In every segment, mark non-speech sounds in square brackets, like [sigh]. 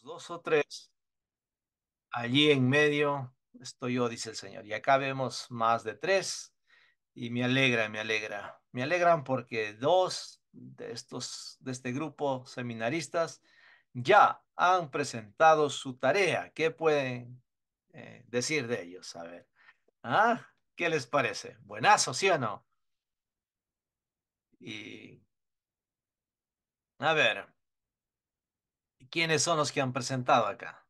Pues, dos o tres. Allí en medio estoy yo, dice el Señor. Y acá vemos más de tres. Y me alegra, me alegra. Me alegran porque dos de estos, de este grupo seminaristas, ya han presentado su tarea. ¿Qué pueden eh, decir de ellos? A ver. ¿Ah? ¿Qué les parece? Buenazo, ¿sí o no? Y. A ver. ¿Quiénes son los que han presentado acá?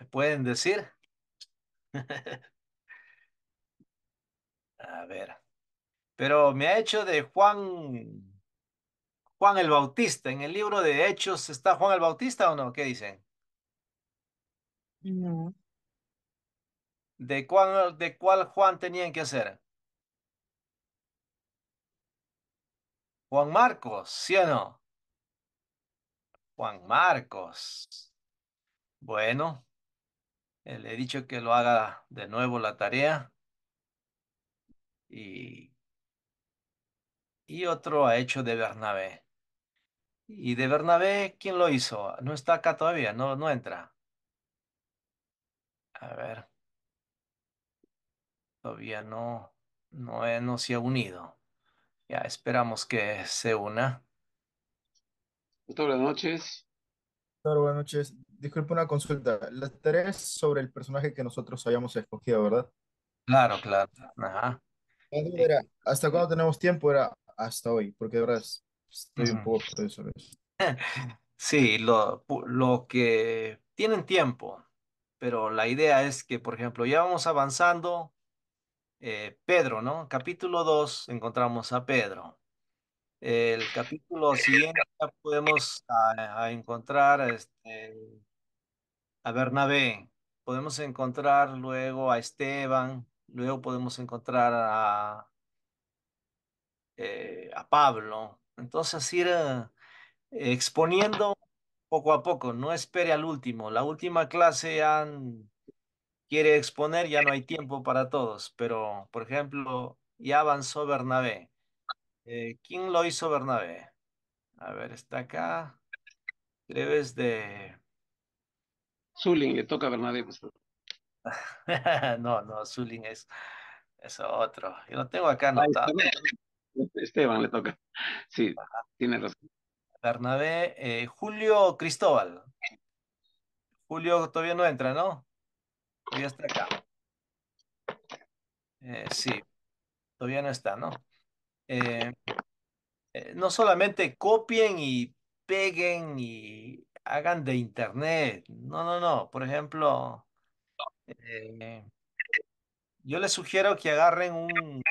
¿Me pueden decir? [laughs] A ver. Pero me ha hecho de Juan, Juan el Bautista. En el libro de Hechos está Juan el Bautista o no? ¿Qué dicen? No. ¿De cuál, de cuál Juan tenían que hacer? Juan Marcos, ¿sí o no? Juan Marcos. Bueno, eh, le he dicho que lo haga de nuevo la tarea. Y, y otro ha hecho de Bernabé. Y de Bernabé, ¿quién lo hizo? No está acá todavía, no, no entra. A ver. Todavía no, no, eh, no se ha unido. Ya esperamos que se una buenas noches. buenas noches. Disculpe una consulta. La tarea es sobre el personaje que nosotros habíamos escogido, ¿verdad? Claro, claro. ¿hasta cuándo tenemos tiempo? Era hasta hoy, porque de verdad estoy un poco eso. [laughs] Sí, lo, que tienen tiempo, pero la idea es que, por ejemplo, ya vamos avanzando. Eh, Pedro, ¿no? Capítulo 2, encontramos a Pedro. El capítulo siguiente podemos ah, encontrar este, a Bernabé, podemos encontrar luego a Esteban, luego podemos encontrar a, eh, a Pablo. Entonces ir exponiendo poco a poco, no espere al último. La última clase ya quiere exponer, ya no hay tiempo para todos, pero por ejemplo, ya avanzó Bernabé. Eh, ¿quién lo hizo Bernabé? A ver, está acá. ¿Debes de... Zuling, le toca a Bernabé. Pues. [laughs] no, no, Zuling es, es otro. Yo lo tengo acá ah, anotado. Esteban le toca. Sí, tiene razón. Bernabé, eh, Julio Cristóbal. Julio todavía no entra, ¿no? Todavía está acá. Eh, sí, todavía no está, ¿no? Eh, eh, no solamente copien y peguen y hagan de internet. No, no, no. Por ejemplo, eh, yo les sugiero que agarren un,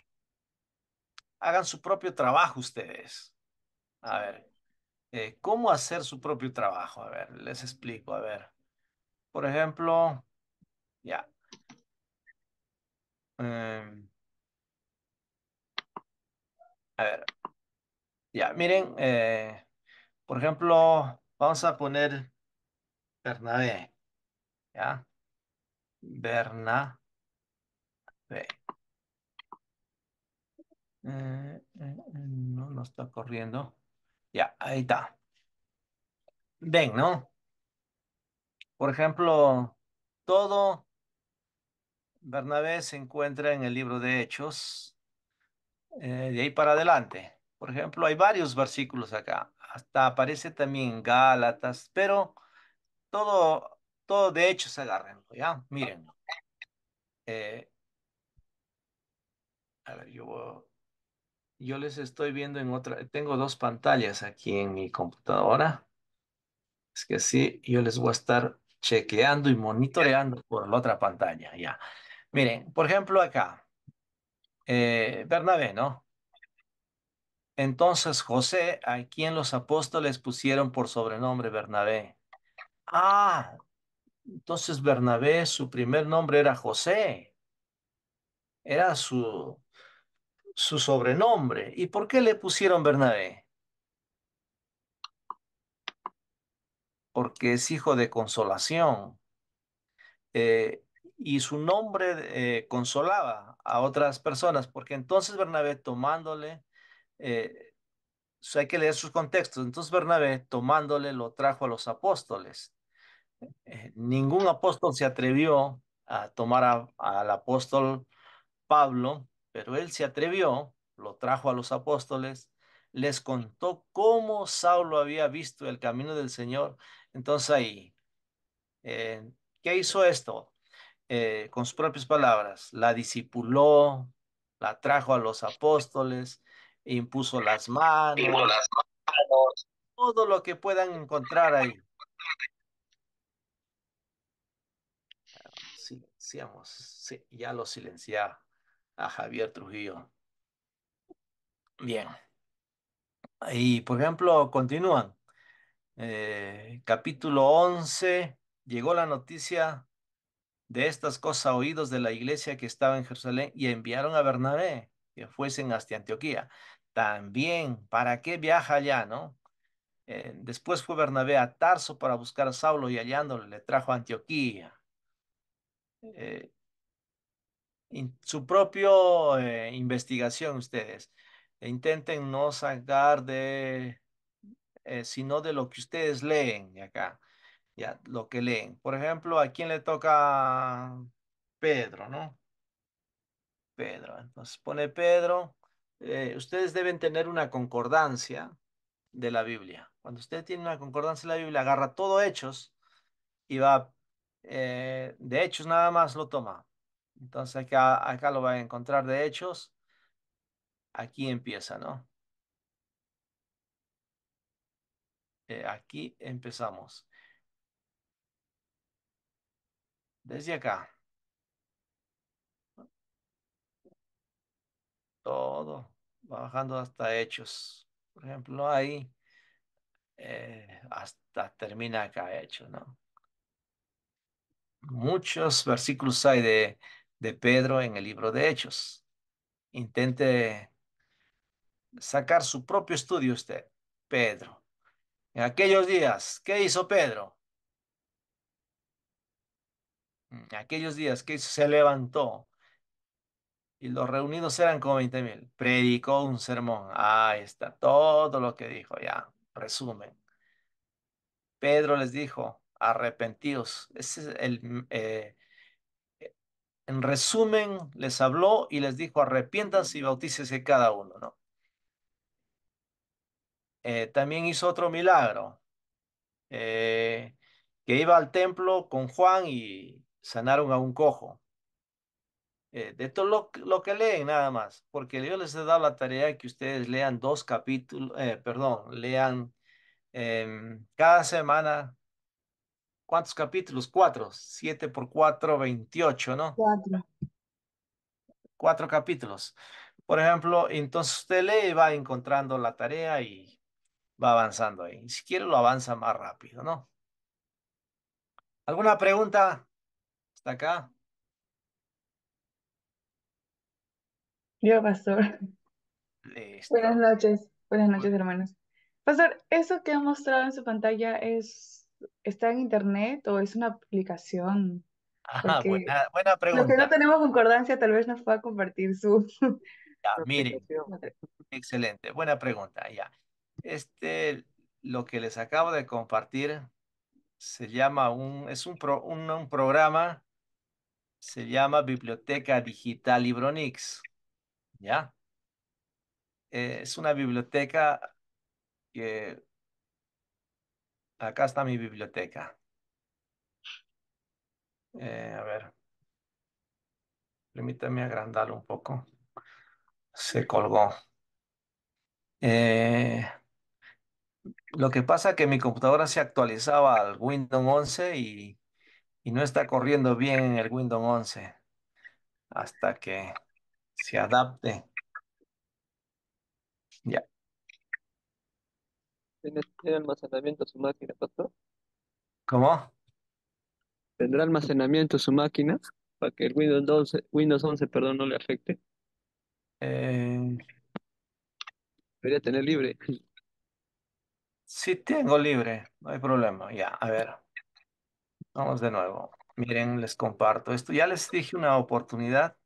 hagan su propio trabajo ustedes. A ver, ¿cómo hacer su propio trabajo? A ver, les explico. A ver, por ejemplo, ya. Em, a ver. Ya, miren, eh, por ejemplo, vamos a poner Bernabé. ¿Ya? Bernabé. Eh, eh, no, no está corriendo. Ya, ahí está. Ven, ¿no? Por ejemplo, todo Bernabé se encuentra en el libro de Hechos. Eh, de ahí para adelante. Por ejemplo, hay varios versículos acá. Hasta aparece también Gálatas, pero todo, todo de se agárrenlo, ¿ya? Miren. Eh, a ver, yo, yo les estoy viendo en otra. Tengo dos pantallas aquí en mi computadora. Es que sí, yo les voy a estar chequeando y monitoreando por la otra pantalla, ya. Miren, por ejemplo, acá. Eh, Bernabé, ¿no? Entonces José, a quien los apóstoles pusieron por sobrenombre Bernabé. Ah, entonces Bernabé, su primer nombre era José. Era su, su sobrenombre. ¿Y por qué le pusieron Bernabé? Porque es hijo de consolación. Eh, y su nombre eh, consolaba a otras personas, porque entonces Bernabé tomándole, eh, hay que leer sus contextos, entonces Bernabé tomándole lo trajo a los apóstoles. Eh, ningún apóstol se atrevió a tomar al apóstol Pablo, pero él se atrevió, lo trajo a los apóstoles, les contó cómo Saulo había visto el camino del Señor. Entonces ahí, ¿qué hizo esto? Eh, con sus propias palabras, la disipuló, la trajo a los apóstoles, impuso las manos, todo lo que puedan encontrar ahí. Silenciamos, ya lo silenciaba a Javier Trujillo. Bien. Y por ejemplo, continúan. Eh, capítulo 11, llegó la noticia de estas cosas oídos de la iglesia que estaba en Jerusalén y enviaron a Bernabé que fuesen hasta Antioquía. También, ¿para qué viaja allá, no? Eh, después fue Bernabé a Tarso para buscar a Saulo y hallándole le trajo a Antioquía. Eh, su propio eh, investigación ustedes. Intenten no sacar de, sino de lo que ustedes leen acá lo que leen. Por ejemplo, ¿a quién le toca Pedro, no? Pedro, entonces pone Pedro. Eh, ustedes deben tener una concordancia de la Biblia. Cuando usted tiene una concordancia de la Biblia, agarra todo hechos y va, eh, de hechos nada más lo toma. Entonces acá, acá lo va a encontrar de hechos. Aquí empieza, ¿no? Eh, aquí empezamos. Desde acá. Todo. Bajando hasta hechos. Por ejemplo, ahí. Eh, hasta termina acá Hechos, ¿no? Muchos versículos hay de, de Pedro en el libro de Hechos. Intente sacar su propio estudio usted, Pedro. En aquellos días, ¿qué hizo Pedro? Mm, aquellos días que se levantó y los reunidos eran como 20 mil, predicó un sermón. Ah, ahí está todo lo que dijo, ya, resumen. Pedro les dijo, arrepentidos, Ese es el, mm, eh, eh, en resumen, les habló y les dijo, arrepiéntanse y bautícese cada uno, ¿no? Eh, también hizo otro milagro, que iba al templo con Juan y sanaron a un cojo. Eh, de todo lo, lo que leen nada más, porque yo les he dado la tarea de que ustedes lean dos capítulos, eh, perdón, lean em, cada semana, ¿cuántos capítulos? Cuatro, siete por cuatro, veintiocho, ¿no? Cuatro. Cuatro capítulos. Por ejemplo, entonces usted lee y va encontrando la tarea y va avanzando ahí. Si quiere lo avanza más rápido, ¿no? ¿Alguna pregunta? Está acá. Yo, pastor. Buenas noches. Buenas noches, hermanos. Pastor, ¿eso que ha mostrado en su pantalla es está en internet o es una aplicación? Ajá, ah, buena, pregunta. Los no tenemos concordancia tal vez nos pueda compartir su... [laughs] mire, excelente, buena pregunta, ya. Este, lo que les acabo de compartir se llama un, es un programa se llama Biblioteca Digital Libronix. ¿Ya? Eh, es una biblioteca que... Acá está mi biblioteca. Eh, a ver. Permítame agrandarlo un poco. Se colgó. Eh, lo que pasa es que mi computadora se actualizaba al Windows 11 y y no está corriendo bien en el Windows 11 hasta que se adapte. Ya. ¿Tiene almacenamiento su máquina, pastor? ¿Cómo? ¿Tendrá almacenamiento su máquina para que el Windows 12, Windows 11, perdón, no le afecte? Eh... Debería tener libre. Sí tengo libre, no hay problema. Ya, a ver. Vamos de nuevo. Miren, les comparto esto. Ya les dije una oportunidad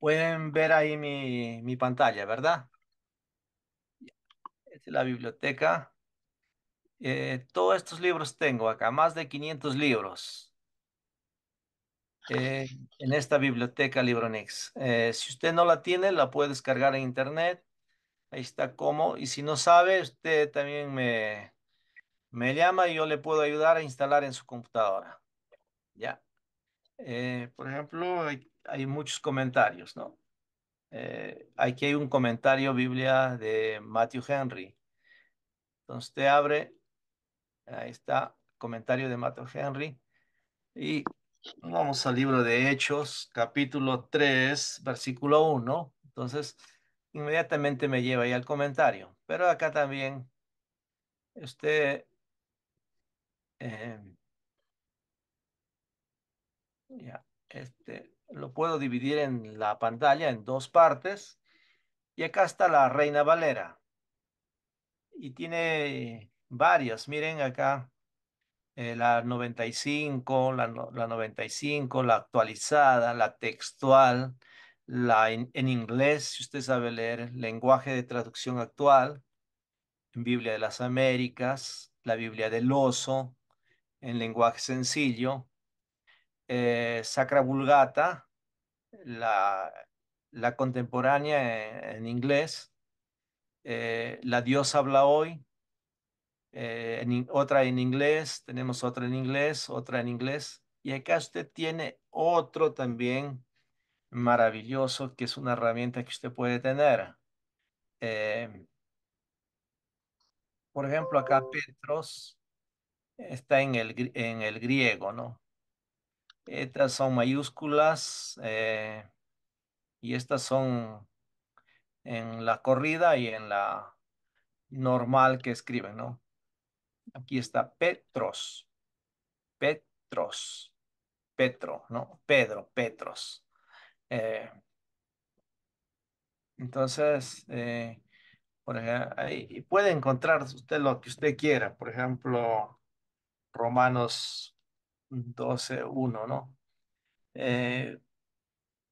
pueden ver ahí mi, pantalla, ¿verdad? es la biblioteca. Eh, todos estos libros tengo acá, más de 500 libros. Eh, en esta biblioteca LibroNix. Eh, si usted no la tiene, la puede descargar en internet Ahí está cómo. Y si no sabe, usted también me, me llama y yo le puedo ayudar a instalar en su computadora. Ya. Eh, por ejemplo, hay, hay, muchos comentarios, ¿no? Eh, aquí hay un comentario Biblia de Matthew Henry. Entonces usted abre, ahí está, comentario de Matthew Henry. Y vamos al libro de Hechos, capítulo 3, versículo 1. Entonces, inmediatamente me lleva ahí al comentario. Pero acá también, este em, ya, este, lo puedo dividir en la pantalla en dos partes. Y acá está la Reina Valera. Y tiene varias. Miren acá eh, la 95, la, la 95, la actualizada, la textual, en, inglés, si usted sabe leer, lenguaje de traducción actual, en Biblia de las Américas, la Biblia del oso, en lenguaje sencillo, eh, Sacra Vulgata, la, contemporánea en, inglés, eh, La Dios habla hoy, eh, otra en inglés, tenemos otra en inglés, otra en inglés, y acá usted tiene otro también maravilloso que es una herramienta que usted puede tener. Em, por ejemplo, acá Petros está en el, en el griego, ¿no? Estas son mayúsculas eh, y estas son en la corrida y en la normal que escriben, ¿no? Aquí está Petros, Petros, Petro, ¿no? Pedro, Petros. Eh, entonces, eh, puede encontrar usted lo que usted quiera. Por ejemplo, Romanos 12, 1, ¿no? Eh,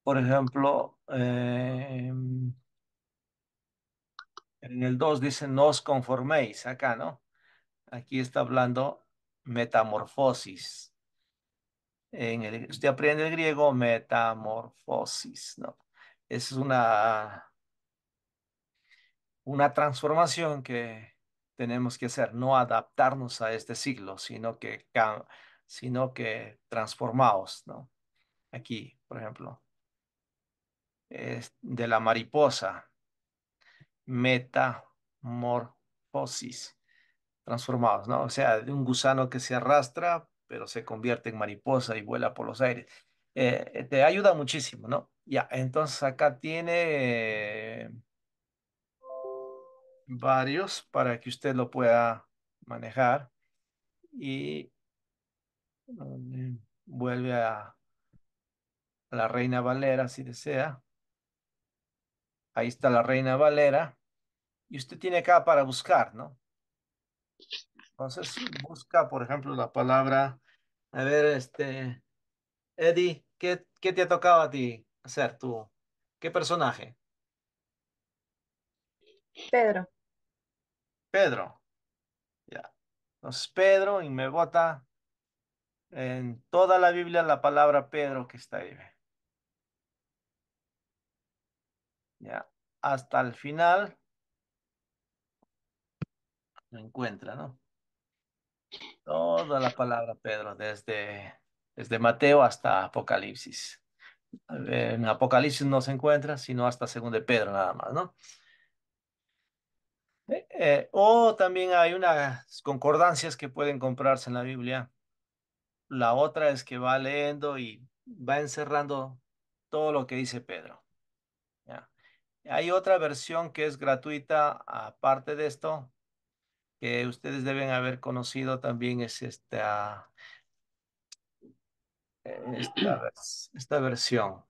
por ejemplo, en el 2 dice, no os conforméis acá, ¿no? Aquí está hablando metamorfosis en usted aprende el griego metamorfosis, ¿no? Es una, una transformación que tenemos que hacer, no adaptarnos a este siglo, sino que, sino que transformaos, ¿no? Aquí, por ejemplo, es de la mariposa, metamorfosis, transformados, ¿no? O sea, de un gusano que se arrastra pero se convierte en mariposa y vuela por los aires. Eh, eh, te ayuda muchísimo, ¿no? Ya, entonces acá tiene varios para que usted lo pueda manejar y mm, vuelve a, a la Reina Valera si desea. Ahí está la Reina Valera. Y usted tiene acá para buscar, ¿no? Entonces, busca, por ejemplo, la palabra, a ver, este, Eddie, ¿qué, qué te ha tocado a ti hacer tú? ¿Qué personaje? Pedro. Pedro. Ya. Entonces, Pedro, y me bota en toda la Biblia la palabra Pedro que está ahí. Ya. Hasta el final. Lo encuentra, ¿no? Toda la palabra, Pedro, desde, desde Mateo hasta Apocalipsis. En Apocalipsis no se encuentra, sino hasta segundo de Pedro nada más, ¿no? Eh, eh, o también hay unas concordancias que pueden comprarse en la Biblia. La otra es que va leyendo y va encerrando todo lo que dice Pedro. Hay otra versión que es gratuita aparte de esto, que ustedes deben haber conocido también es esta, eh, esta, [clears throat] esta versión.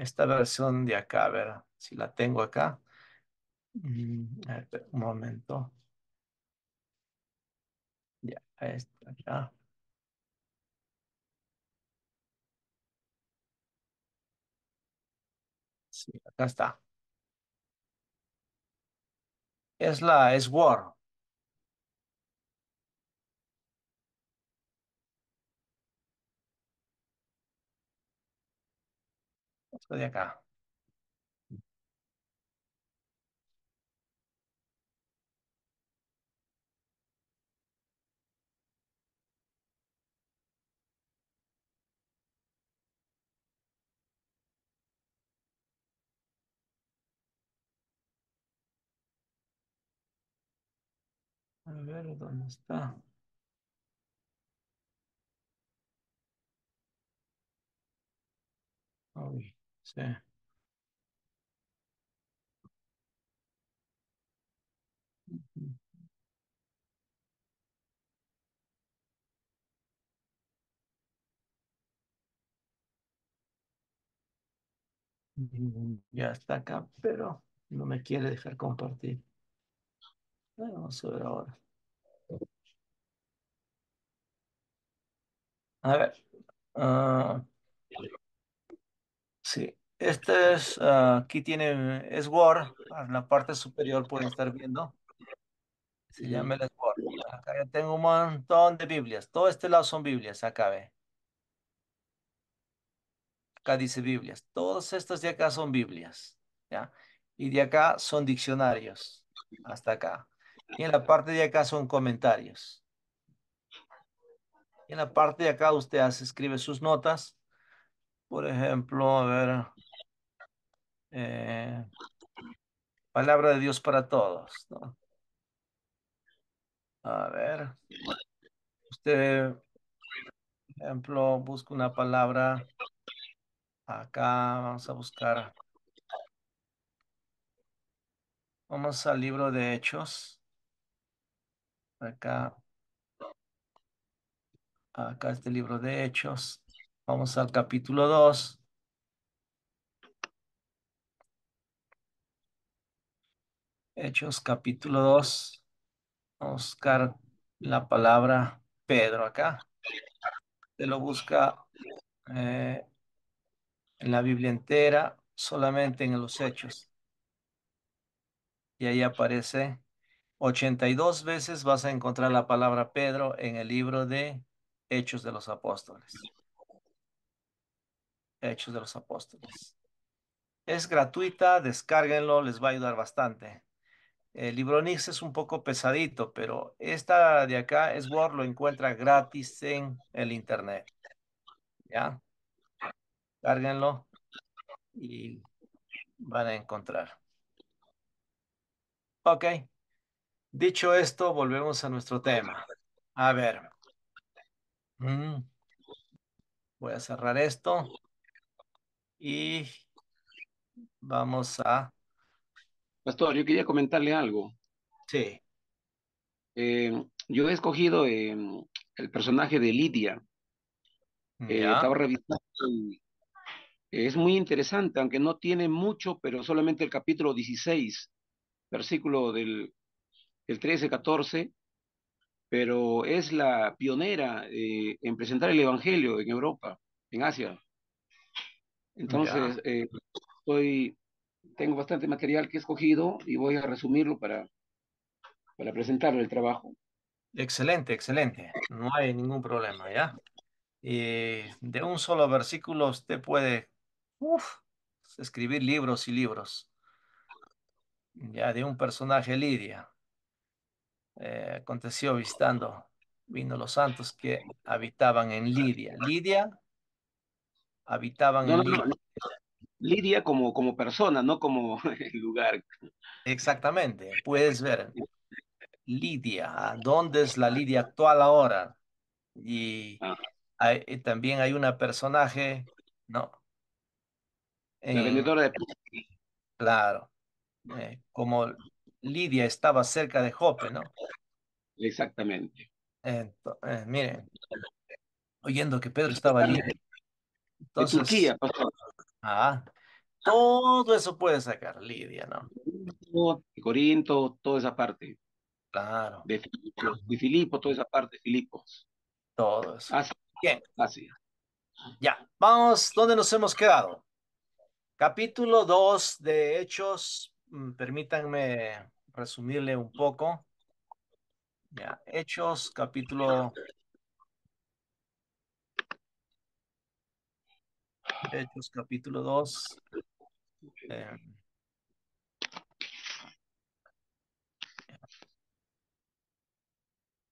Esta versión de acá, a ver Si la tengo acá. Mm, un momento. Ya, esta Sí, acá está es la es war Esto de acá. A ver, ¿dónde está? sí. Ya está acá, pero no me quiere dejar compartir vamos a ver ahora. A ver. Ah, sí. Este es, ah, aquí tiene, es Word, en la parte superior pueden estar viendo. Se llama el Word. Acá yo tengo un montón de Biblias. Todo este lado son Biblias, acá ve. Acá dice Biblias. Todos estos de acá son Biblias, ¿ya? Y de acá son diccionarios, hasta acá. Y en la parte de acá son comentarios. Y en la parte de acá usted escribe sus notas. Por ejemplo, a ver. Eh, palabra de Dios para todos. A ver. Usted, por ejemplo, busca una palabra. Acá vamos a buscar. Vamos al libro de Hechos. Acá, acá este libro de Hechos. Vamos al capítulo 2. Hechos capítulo 2. Vamos a buscar la palabra Pedro acá. Se lo busca eh, en la Biblia entera, solamente en los Hechos. Y ahí aparece 82 veces vas a encontrar la palabra Pedro en el libro de Hechos de los Apóstoles. Hechos de los Apóstoles. Es gratuita, descárguenlo, les va a ayudar bastante. El libro Nix es un poco pesadito, pero esta de acá es Word, lo encuentra gratis en el internet. ¿Ya? Cárguenlo y van a encontrar. Ok. Dicho esto, volvemos a nuestro tema. A ver. Mm. Voy a cerrar esto. Y vamos a... Pastor, yo quería comentarle algo. Sí. Eh, yo he escogido em, el personaje de Lidia. Eh, estaba revisando es muy interesante, aunque no tiene mucho, pero solamente el capítulo 16, versículo del el 13, 14, pero es la pionera eh, en presentar el Evangelio en Europa, en Asia. Entonces, eh, tengo bastante material que he escogido y voy a resumirlo para, para el trabajo. Excelente, excelente. No hay ningún problema, ¿ya? Eh, de un solo versículo usted puede escribir libros y libros. Ya, de un personaje Lidia, eh, aconteció visitando, vino los santos que habitaban en Lidia. Lidia, habitaban en Lidia. Lidia como, como persona, no como [laughs] lugar. Exactamente, puedes ver. Lidia, ¿dónde es la Lidia actual ahora? Y ah. también hay una personaje, ¿no? la eh, de... Claro, eh, como Lidia estaba cerca de Jope, ¿no? Exactamente. Eh, miren, oyendo que Pedro estaba allí. Entonces, Ah, todo eso puede sacar Lidia, ¿no? Corinto, toda esa parte. Claro. De Filipo, toda esa parte, Filipos. Todo eso. Así. Bien. Así. Ya, vamos, ¿dónde nos hemos quedado? Capítulo 2 de Hechos, Mm, permítanme resumirle un poco. Ya, Hechos, capítulo... Hechos, capítulo 2. Eh,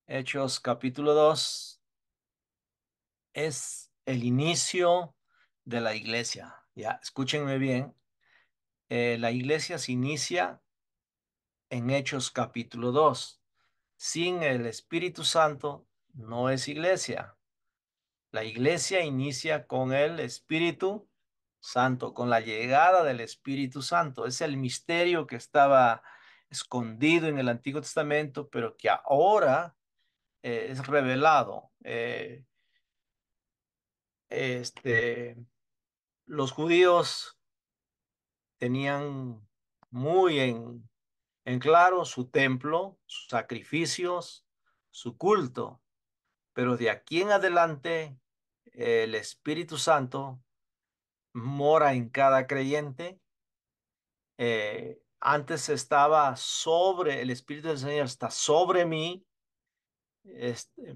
Hechos, capítulo 2. Es el inicio de la iglesia. Ya, escúchenme bien, eh, la iglesia se inicia en Hechos capítulo 2. Sin el Espíritu Santo no es iglesia. La iglesia inicia con el Espíritu Santo, con la llegada del Espíritu Santo. Es el misterio que estaba escondido en el Antiguo Testamento, pero que ahora eh, es revelado. Eh, este, los judíos tenían muy en, claro su templo, sus sacrificios, su culto. Pero de aquí en adelante, el Espíritu Santo mora en cada creyente. Eh, antes estaba sobre, el Espíritu del Señor está sobre mí,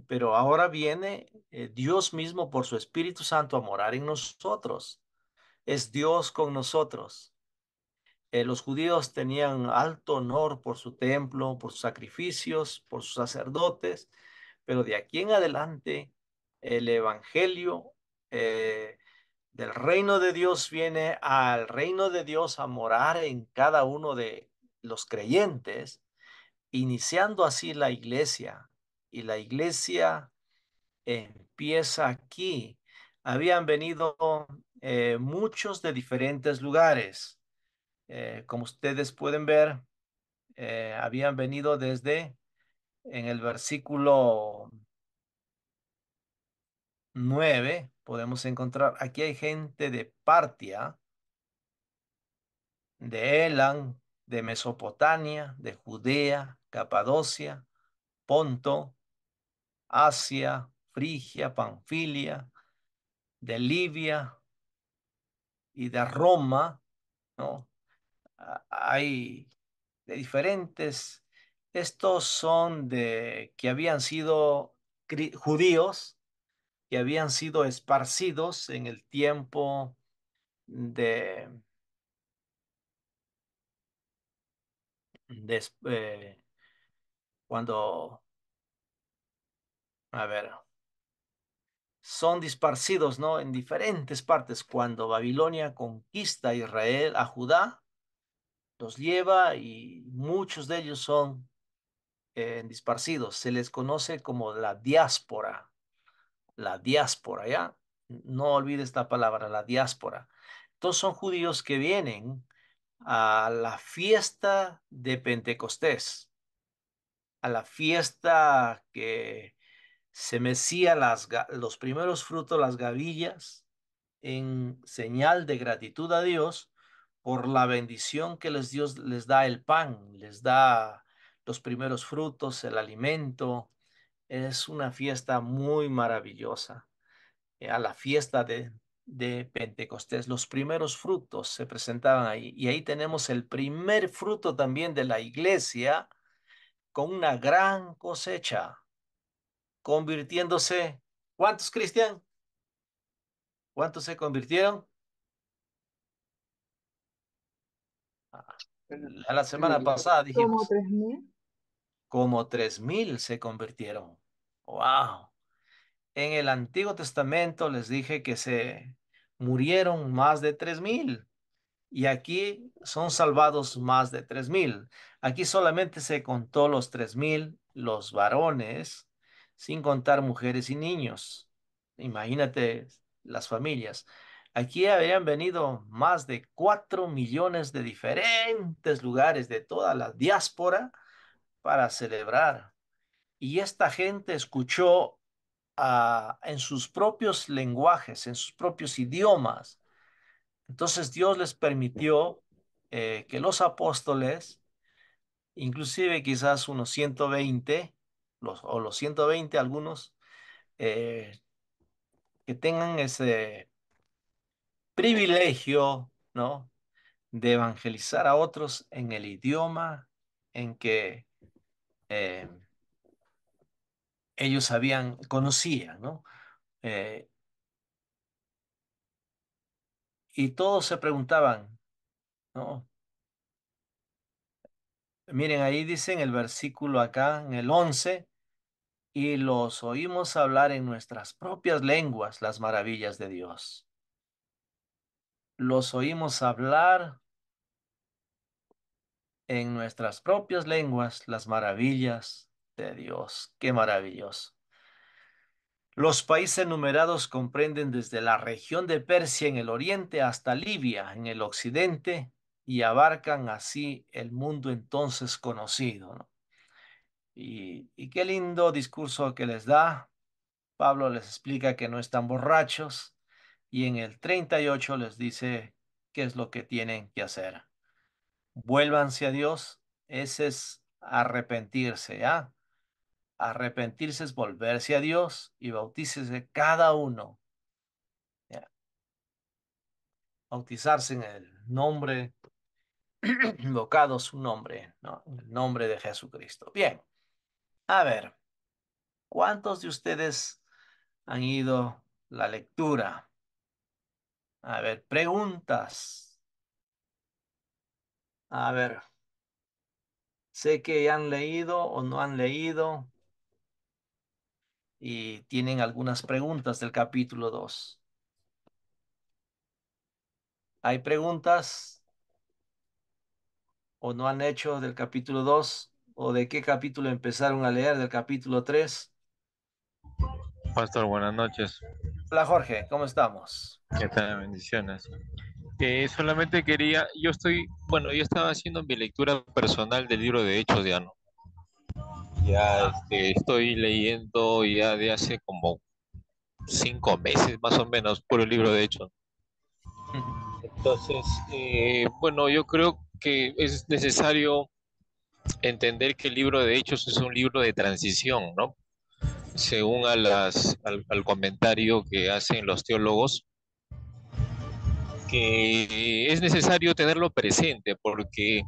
pero ahora viene eh, Dios mismo por su Espíritu Santo a morar en nosotros. Es Dios con nosotros. Eh, los judíos tenían alto honor por su templo, por sus sacrificios, por sus sacerdotes, pero de aquí en adelante el Evangelio eh, del reino de Dios viene al reino de Dios a morar en cada uno de los creyentes, iniciando así la iglesia. Y la iglesia empieza aquí. Habían venido eh, muchos de diferentes lugares eh, como ustedes pueden ver, eh, habían venido desde en el versículo 9, podemos encontrar, aquí hay gente de Partia, de Elán, de Mesopotamia, de Judea, Capadocia, Ponto, Asia, Frigia, Panfilia, de Libia y de Roma, ¿no? hay de diferentes. Estos son de que habían sido judíos, que habían sido esparcidos en el tiempo de, eh, cuando, a ver, son disparcidos, ¿no? En diferentes partes. Cuando Babilonia conquista Israel, a Judá, los lleva y muchos de ellos son eh, disparcidos. Se les conoce como la diáspora, la diáspora, ¿ya? No olvide esta palabra, la diáspora. Entonces son judíos que vienen a la fiesta de Pentecostés, a la fiesta que se mecía las, los primeros frutos, las gavillas, en señal de gratitud a Dios, por la bendición que les Dios les da el pan, les da los primeros frutos, el alimento. Es una fiesta muy maravillosa. Eh, a la fiesta de, de Pentecostés, los primeros frutos se presentaban ahí. Y ahí tenemos el primer fruto también de la iglesia con una gran cosecha, convirtiéndose. ¿Cuántos, Cristian? ¿Cuántos se convirtieron? la semana pasada dijimos. ¿Como 3.000? Como se convirtieron. ¡Wow! En el Antiguo Testamento les dije que se murieron más de 3.000 y aquí son salvados más de 3.000. Aquí solamente se contó los 3.000, los varones, sin contar mujeres y niños. Imagínate las familias. Aquí habían venido más de cuatro millones de diferentes lugares de toda la diáspora para celebrar. Y esta gente escuchó ah, en sus propios lenguajes, en sus propios idiomas. Entonces Dios les permitió eh, que los apóstoles, inclusive quizás unos 120, los, o los 120 algunos, eh, que tengan ese privilegio, ¿no? De evangelizar a otros en el idioma en que eh, ellos habían conocían, ¿no? Eh, y todos se preguntaban, ¿no? Miren, ahí dicen el versículo acá, en el 11, y los oímos hablar en nuestras propias lenguas las maravillas de Dios los oímos hablar en nuestras propias lenguas las maravillas de Dios. Qué maravilloso. Los países enumerados comprenden desde la región de Persia en el oriente hasta Libia en el occidente y abarcan así el mundo entonces conocido. y qué lindo discurso que les da. Pablo les explica que no están borrachos, y en el 38 les dice qué es lo que tienen que hacer. Vuélvanse a Dios, ese es arrepentirse, ya ¿ah? Arrepentirse es volverse a Dios y bautícese cada uno. Bautizarse en el nombre, [clears throat] invocado su nombre, ¿no? el nombre de Jesucristo. Bien, a ver, ¿cuántos de ustedes han ido la lectura? A ver, preguntas. A ver. Sé que han leído o no han leído y tienen algunas preguntas del capítulo 2. ¿Hay preguntas o no han hecho del capítulo 2 o de qué capítulo empezaron a leer del capítulo 3? Pastor, buenas noches. Hola Jorge, ¿cómo estamos? ¿Qué tal? Bendiciones. Eh, solamente quería, yo estoy, bueno, yo estaba haciendo mi lectura personal del libro de Hechos de Ano. Ya este, estoy leyendo ya de hace como cinco meses más o menos, por el libro de Hechos. [laughs] Entonces, eh, bueno, yo creo que es necesario entender que el libro de Hechos es un libro de transición, ¿no? según a al, comentario que hacen los teólogos, que es necesario tenerlo presente porque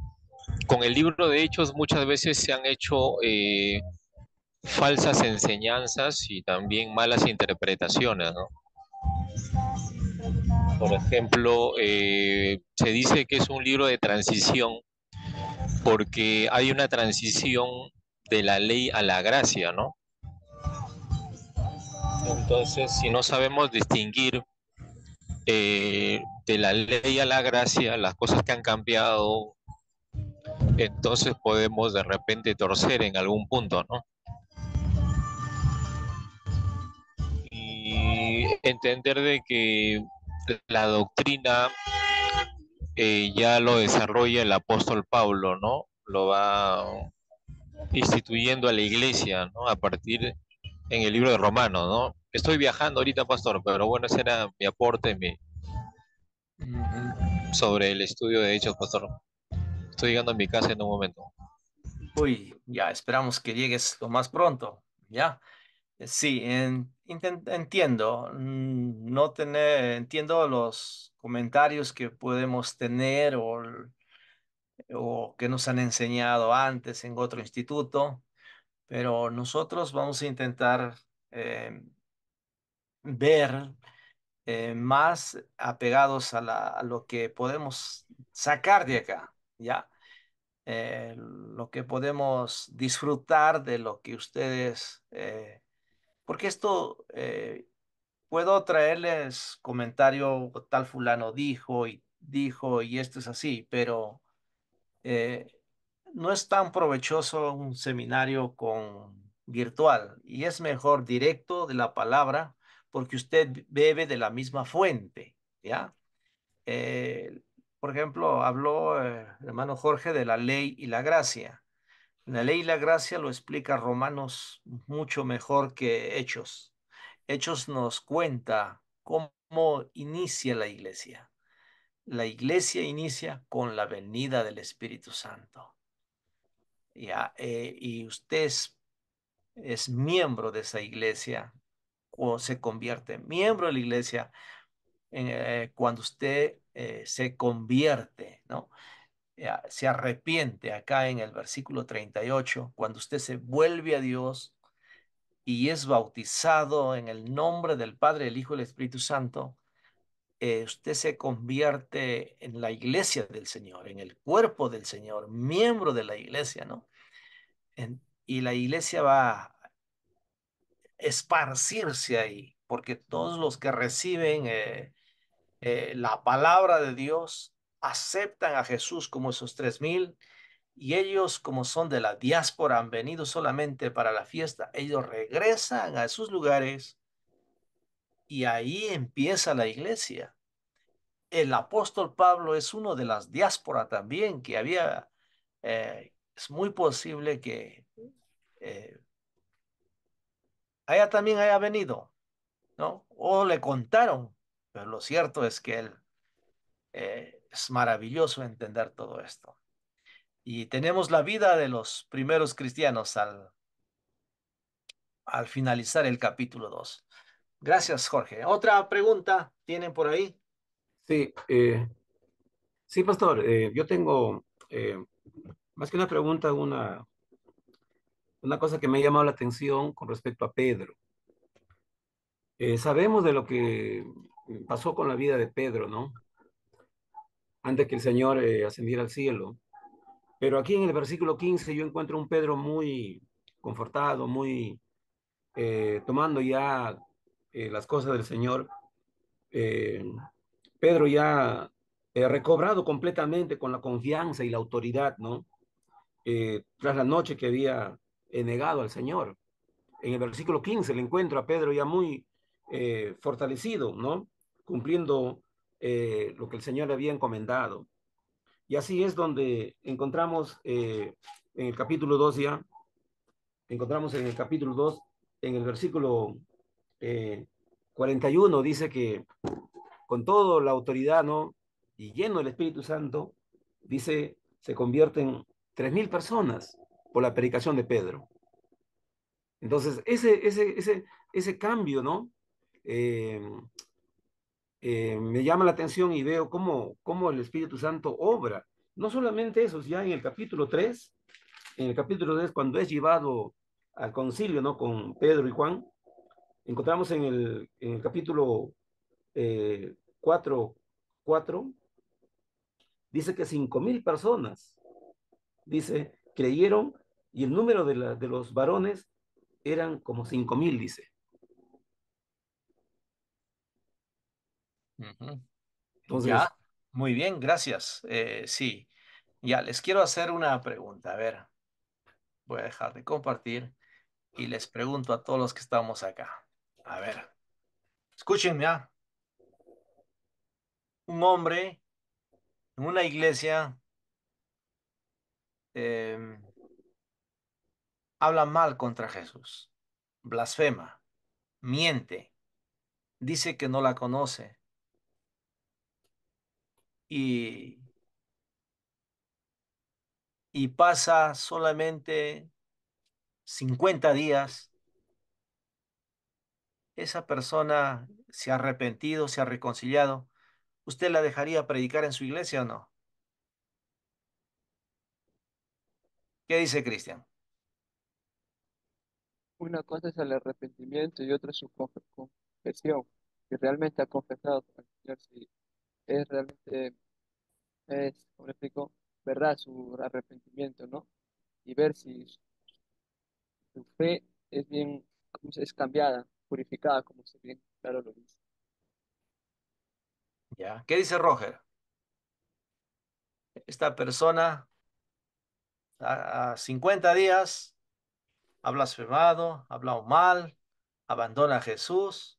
con el libro de Hechos muchas veces se han hecho eh, falsas enseñanzas y también malas interpretaciones. ¿no? Por ejemplo, eh, se dice que es un libro de transición porque hay una transición de la ley a la gracia, ¿no? Entonces, si no sabemos distinguir eh, de la ley a la gracia las cosas que han cambiado, entonces podemos de repente torcer en algún punto, ¿no? Y entender de que la doctrina eh, ya lo desarrolla el apóstol Pablo, ¿no? Lo va instituyendo a la iglesia, ¿no? A partir en el libro de Romano, ¿no? Estoy viajando ahorita, pastor, pero bueno, ese era mi aporte mm, sobre el estudio de hechos, pastor. Estoy llegando a mi casa en un momento. Uy, ya, esperamos que llegues lo más pronto, ¿ya? Eh, sí, entiendo, mm, no tener, entiendo los comentarios que podemos tener o, o que nos han enseñado antes en otro instituto, pero nosotros vamos a intentar eh, ver eh, más apegados a, lo que podemos sacar de acá, ¿ya? Eh, lo que podemos disfrutar de lo que ustedes, porque esto puedo traerles comentario, tal fulano dijo y dijo y esto es así, pero no es tan provechoso un seminario con virtual y es mejor directo de la palabra porque usted bebe de la misma fuente, ¿ya? Eh, por ejemplo, habló eh, el hermano Jorge de la ley y la gracia. La ley y la gracia lo explica Romanos mucho mejor que Hechos. Hechos nos cuenta cómo inicia la iglesia. La iglesia inicia con la venida del Espíritu Santo. Eh, y usted es, miembro de esa iglesia o se convierte miembro de la iglesia eh, cuando usted eh, se convierte, ¿no? se arrepiente acá en el versículo 38, cuando usted se vuelve a Dios y es bautizado en el nombre del Padre, el Hijo y el Espíritu Santo, eh, usted se convierte en la iglesia del Señor, en el cuerpo del Señor, miembro de la iglesia, ¿no? y la iglesia va a esparcirse ahí, porque todos los que reciben eh, eh, la palabra de Dios aceptan a Jesús como esos tres mil, y ellos, como son de la diáspora, han venido solamente para la fiesta, ellos regresan a sus lugares y ahí empieza la iglesia. El apóstol Pablo es uno de las diásporas también que había. Eh, es muy posible que eh, allá también haya venido, ¿no? O le contaron, pero lo cierto es que él eh, es maravilloso entender todo esto. Y tenemos la vida de los primeros cristianos al, al finalizar el capítulo 2. Gracias, Jorge. ¿Otra pregunta tienen por ahí? Sí, eh, sí, pastor. Eh, yo tengo eh, más que una pregunta, una, una cosa que me ha llamado la atención con respecto a Pedro. sabemos de lo que pasó con la vida de Pedro, ¿no? Antes que el Señor ascendiera al cielo. Pero aquí en el versículo 15 yo encuentro un Pedro muy confortado, muy tomando ya eh, las cosas del Señor, eh, Pedro ya eh, recobrado completamente con la confianza y la autoridad, ¿no? Eh, tras la noche que había negado al Señor. En el versículo 15 le encuentro a Pedro ya muy fortalecido, ¿no? Cumpliendo lo que el Señor le había encomendado. Y así es donde encontramos en el capítulo 2 ya, encontramos en el capítulo 2, en el versículo 41 eh, dice que con toda la autoridad, ¿no? Y lleno del Espíritu Santo, dice, se convierten mil personas por la predicación de Pedro. Entonces, ese, ese, ese, ese cambio, ¿no? Eh, eh, me llama la atención y veo cómo, cómo el Espíritu Santo obra. No solamente eso, ya en el capítulo 3, en el capítulo 3, cuando es llevado al concilio, ¿no? Con Pedro y Juan, encontramos en el, capítulo eh, cuatro, dice que 5.000 personas, dice, creyeron y el número de, los varones eran como 5.000, dice. muy bien, gracias. Eh, sí, ya les quiero hacer una pregunta. A ver, voy a dejar de compartir y les pregunto a todos los que estamos acá. A ver, escúchenme, ¿ah? un hombre en una iglesia em, habla mal contra Jesús, blasfema, miente, dice que no la conoce y, y pasa solamente 50 días esa persona se ha arrepentido, se ha reconciliado, ¿usted la dejaría predicar en su iglesia o no? ¿Qué dice Cristian? Una cosa es el arrepentimiento y otra es su confesión, que realmente ha confesado al Señor si es realmente, es, como le explico, verdad su arrepentimiento, ¿no? Y ver si su fe es bien, es cambiada, purificada, como se bien claro lo dice. Ya. ¿Qué dice Roger? Esta persona a, 50 días ha blasfemado, ha hablado mal, abandona a Jesús,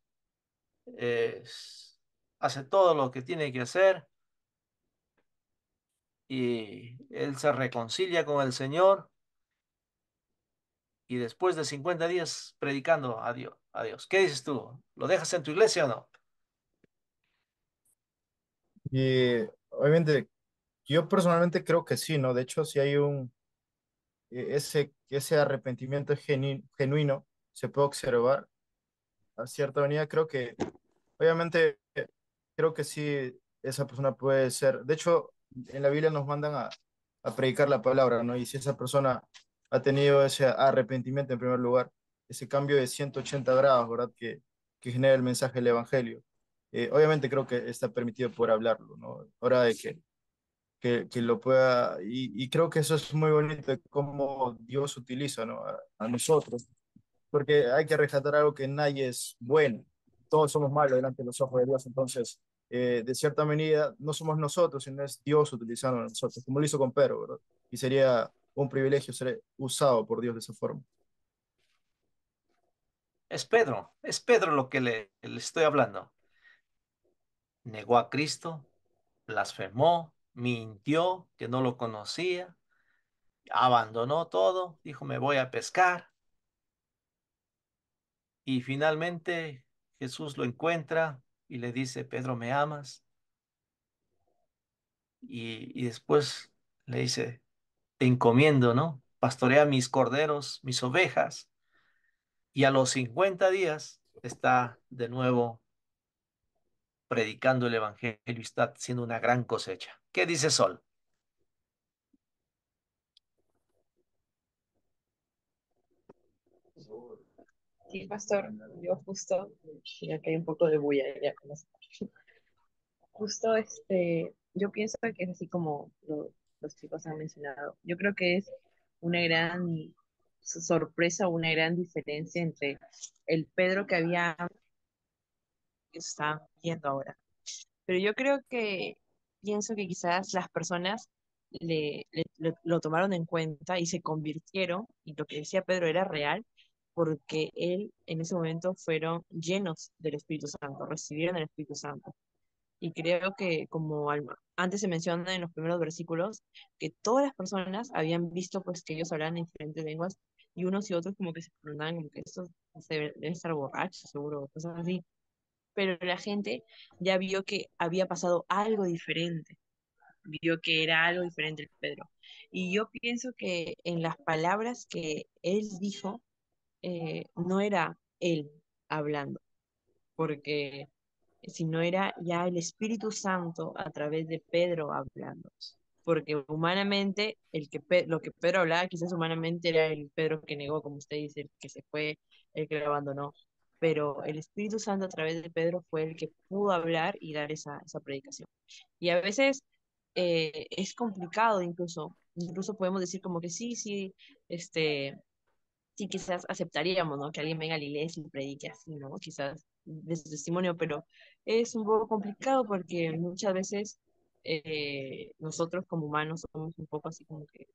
hace todo lo que tiene que hacer y él se reconcilia con el Señor y después de 50 días predicando a Dios. ¿Qué dices tú? ¿Lo dejas en tu iglesia o no? Y eh, obviamente, yo personalmente creo que sí, ¿no? De hecho, si hay un, e-, ese, ese arrepentimiento genuino, se puede observar a cierta manera, creo que, obviamente, creo que sí, esa persona puede ser, de hecho, en la Biblia nos mandan a, a predicar la palabra, ¿no? Y si esa persona ha tenido ese arrepentimiento en primer lugar, ese cambio de 180 grados, ¿verdad? Que, que genera el mensaje del Evangelio. Eh, obviamente creo que está permitido poder hablarlo, ¿no? Hora de que, que, que lo pueda, y, creo que eso es muy bonito, cómo Dios utiliza ¿no? a, nosotros, porque hay que rescatar algo que nadie es bueno, todos somos malos delante de los ojos de Dios, entonces eh, de cierta medida, no somos nosotros, sino es Dios utilizando a nosotros, como lo hizo con Pedro, ¿verdad? Y sería un privilegio ser usado por Dios de esa forma. Es Pedro, es Pedro lo que le, le estoy hablando. Negó a Cristo, blasfemó, mintió que no lo conocía, abandonó todo, dijo me voy a pescar. Y finalmente Jesús lo encuentra y le dice, Pedro, ¿me amas? y después le dice, te encomiendo, ¿no? Pastorea mis corderos, mis ovejas, y a los 50 días está de nuevo predicando el Evangelio y está haciendo una gran cosecha. ¿Qué dice Sol? Sí, pastor, yo justo, ya que hay un poco de bulla, Justo, este, yo pienso que es así como lo, los chicos han mencionado. Yo creo que es una gran sorpresa, una gran diferencia entre el Pedro que había que se están viendo ahora. Pero yo creo que pienso que quizás las personas le, lo tomaron en cuenta y se convirtieron, y lo que decía Pedro era real, porque él en ese momento fueron llenos del Espíritu Santo, recibieron el Espíritu Santo. Y creo que, como antes se menciona en los primeros versículos, que todas las personas habían visto pues que ellos hablaban en diferentes lenguas y unos y otros como que se preguntaban como que esto debe estar borracho, seguro, cosas así. Pero la gente ya vio que había pasado algo diferente, vio que era algo diferente el Pedro. Y yo pienso que en las palabras que él dijo, eh, no era él hablando, porque sino era ya el Espíritu Santo a través de Pedro hablando. Porque humanamente, el que lo que Pedro hablaba, quizás humanamente era el Pedro que negó, como usted dice, el que se fue, el que lo abandonó. Pero el Espíritu Santo a través de Pedro fue el que pudo hablar y dar esa, esa predicación. Y a veces eh, es complicado, incluso, incluso podemos decir como que sí, sí, este, sí, quizás aceptaríamos, ¿no? Que alguien venga a la iglesia y predique así, ¿no? Quizás de su testimonio, pero es un poco complicado porque muchas veces eh, nosotros como humanos somos un poco así como que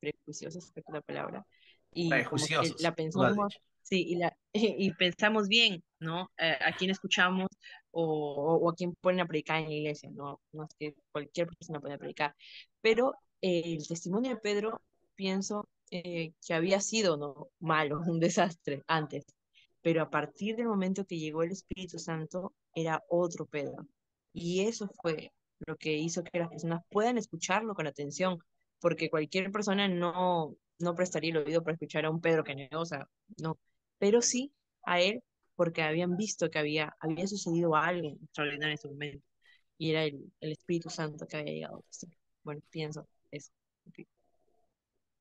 prejuiciosos, es la palabra, y la pensamos, sí, y, la, [laughs] y, pensamos bien, ¿no? Eh, a quién escuchamos o, a quién pueden a predicar en la iglesia, ¿no? No es que cualquier persona puede predicar, pero el testimonio de Pedro, pienso eh, que había sido, ¿no? Malo, [laughs] un desastre antes, pero a partir del momento que llegó el Espíritu Santo era otro Pedro. Y eso fue lo que hizo que las personas puedan escucharlo con atención, porque cualquier persona no, no prestaría el oído para escuchar a un Pedro que o sea, no, pero sí a él porque habían visto que había, había sucedido algo extraordinario en ese momento y era el, Espíritu Santo que había llegado. Bueno, pienso eso.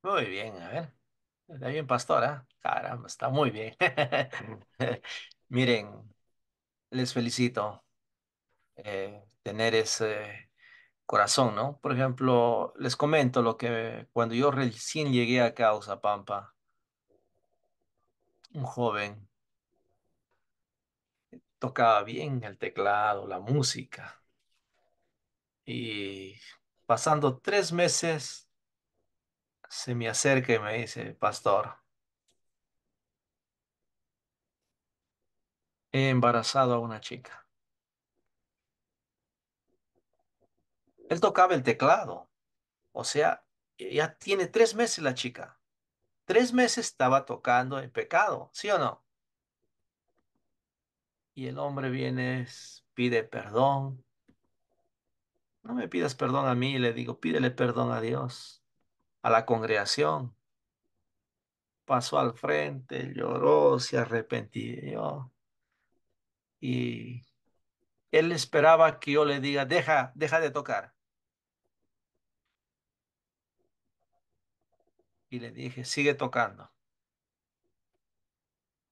Muy bien, a ver. Está bien, pastora. ¿ah? Caramba, está muy bien. [laughs] Miren, les felicito eh, tener ese corazón, ¿no? Por ejemplo, les comento lo que cuando yo recién llegué a a pampa un joven tocaba bien el teclado, la música. Y pasando tres meses se me acerca y me dice, pastor, he embarazado a una chica. Él tocaba el teclado, o sea, ya tiene tres meses la chica. Tres meses estaba tocando en pecado, ¿sí o no? Y el hombre viene, pide perdón. No me pidas perdón a mí, le digo, pídele perdón a Dios a la congregación. Pasó al frente, lloró, se arrepentió Y él esperaba que yo le diga, deja, deja de tocar. Y le dije, sigue tocando.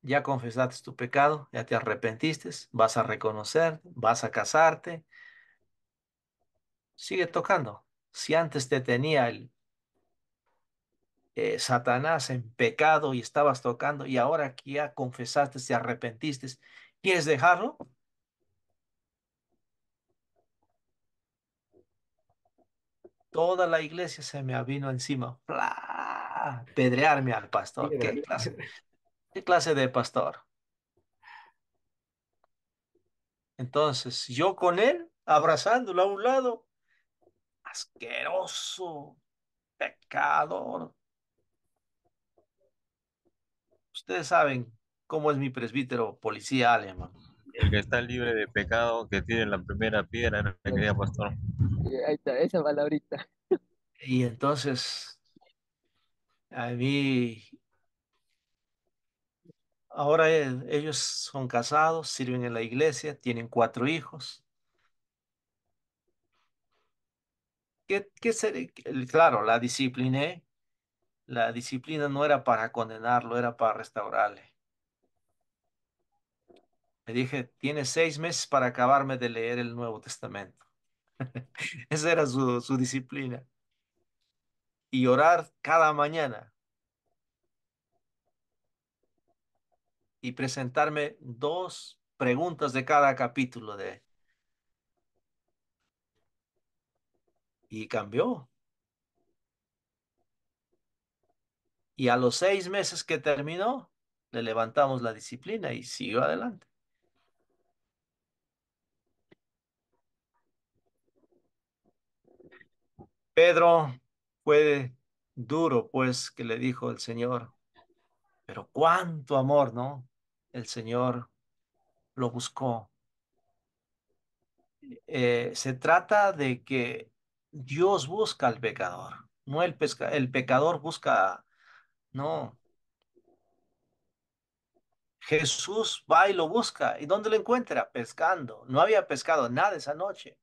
Ya confesaste tu pecado, ya te arrepentiste, vas a reconocer, vas a casarte. Sigue tocando. Si antes te tenía el, eh, Satanás en pecado y estabas tocando y ahora que ya confesaste, te arrepentiste, ¿quieres dejarlo? Toda la iglesia se me vino encima, pedrearme al pastor. ¿Qué clase, ¿Qué clase de pastor? Entonces, yo con él, abrazándolo a un lado, asqueroso, pecador, Ustedes saben cómo es mi presbítero, policía alemán. El que está libre de pecado, que tiene la primera piedra, ¿no, quería pastor? Ahí está, esa palabrita. Y entonces, a mí, ahora e, ellos son casados, sirven en la iglesia, tienen cuatro hijos. ¿Qué, qué sería? Claro, la discipliné, la disciplina no era para condenarlo, era para restaurarle. Me dije, tiene seis meses para acabarme de leer el Nuevo Testamento. [laughs] Esa era su, su disciplina. Y orar cada mañana. Y presentarme dos preguntas de cada capítulo de... Y cambió. Y a los seis meses que terminó, le levantamos la disciplina y siguió adelante. Pedro fue duro, pues, que le dijo el Señor, pero cuánto amor, ¿no? El Señor lo buscó. Eh, se trata de que Dios busca al pecador, no el, pesca el pecador busca no. Jesús va y lo busca. ¿Y dónde lo encuentra? Pescando. No había pescado nada esa noche.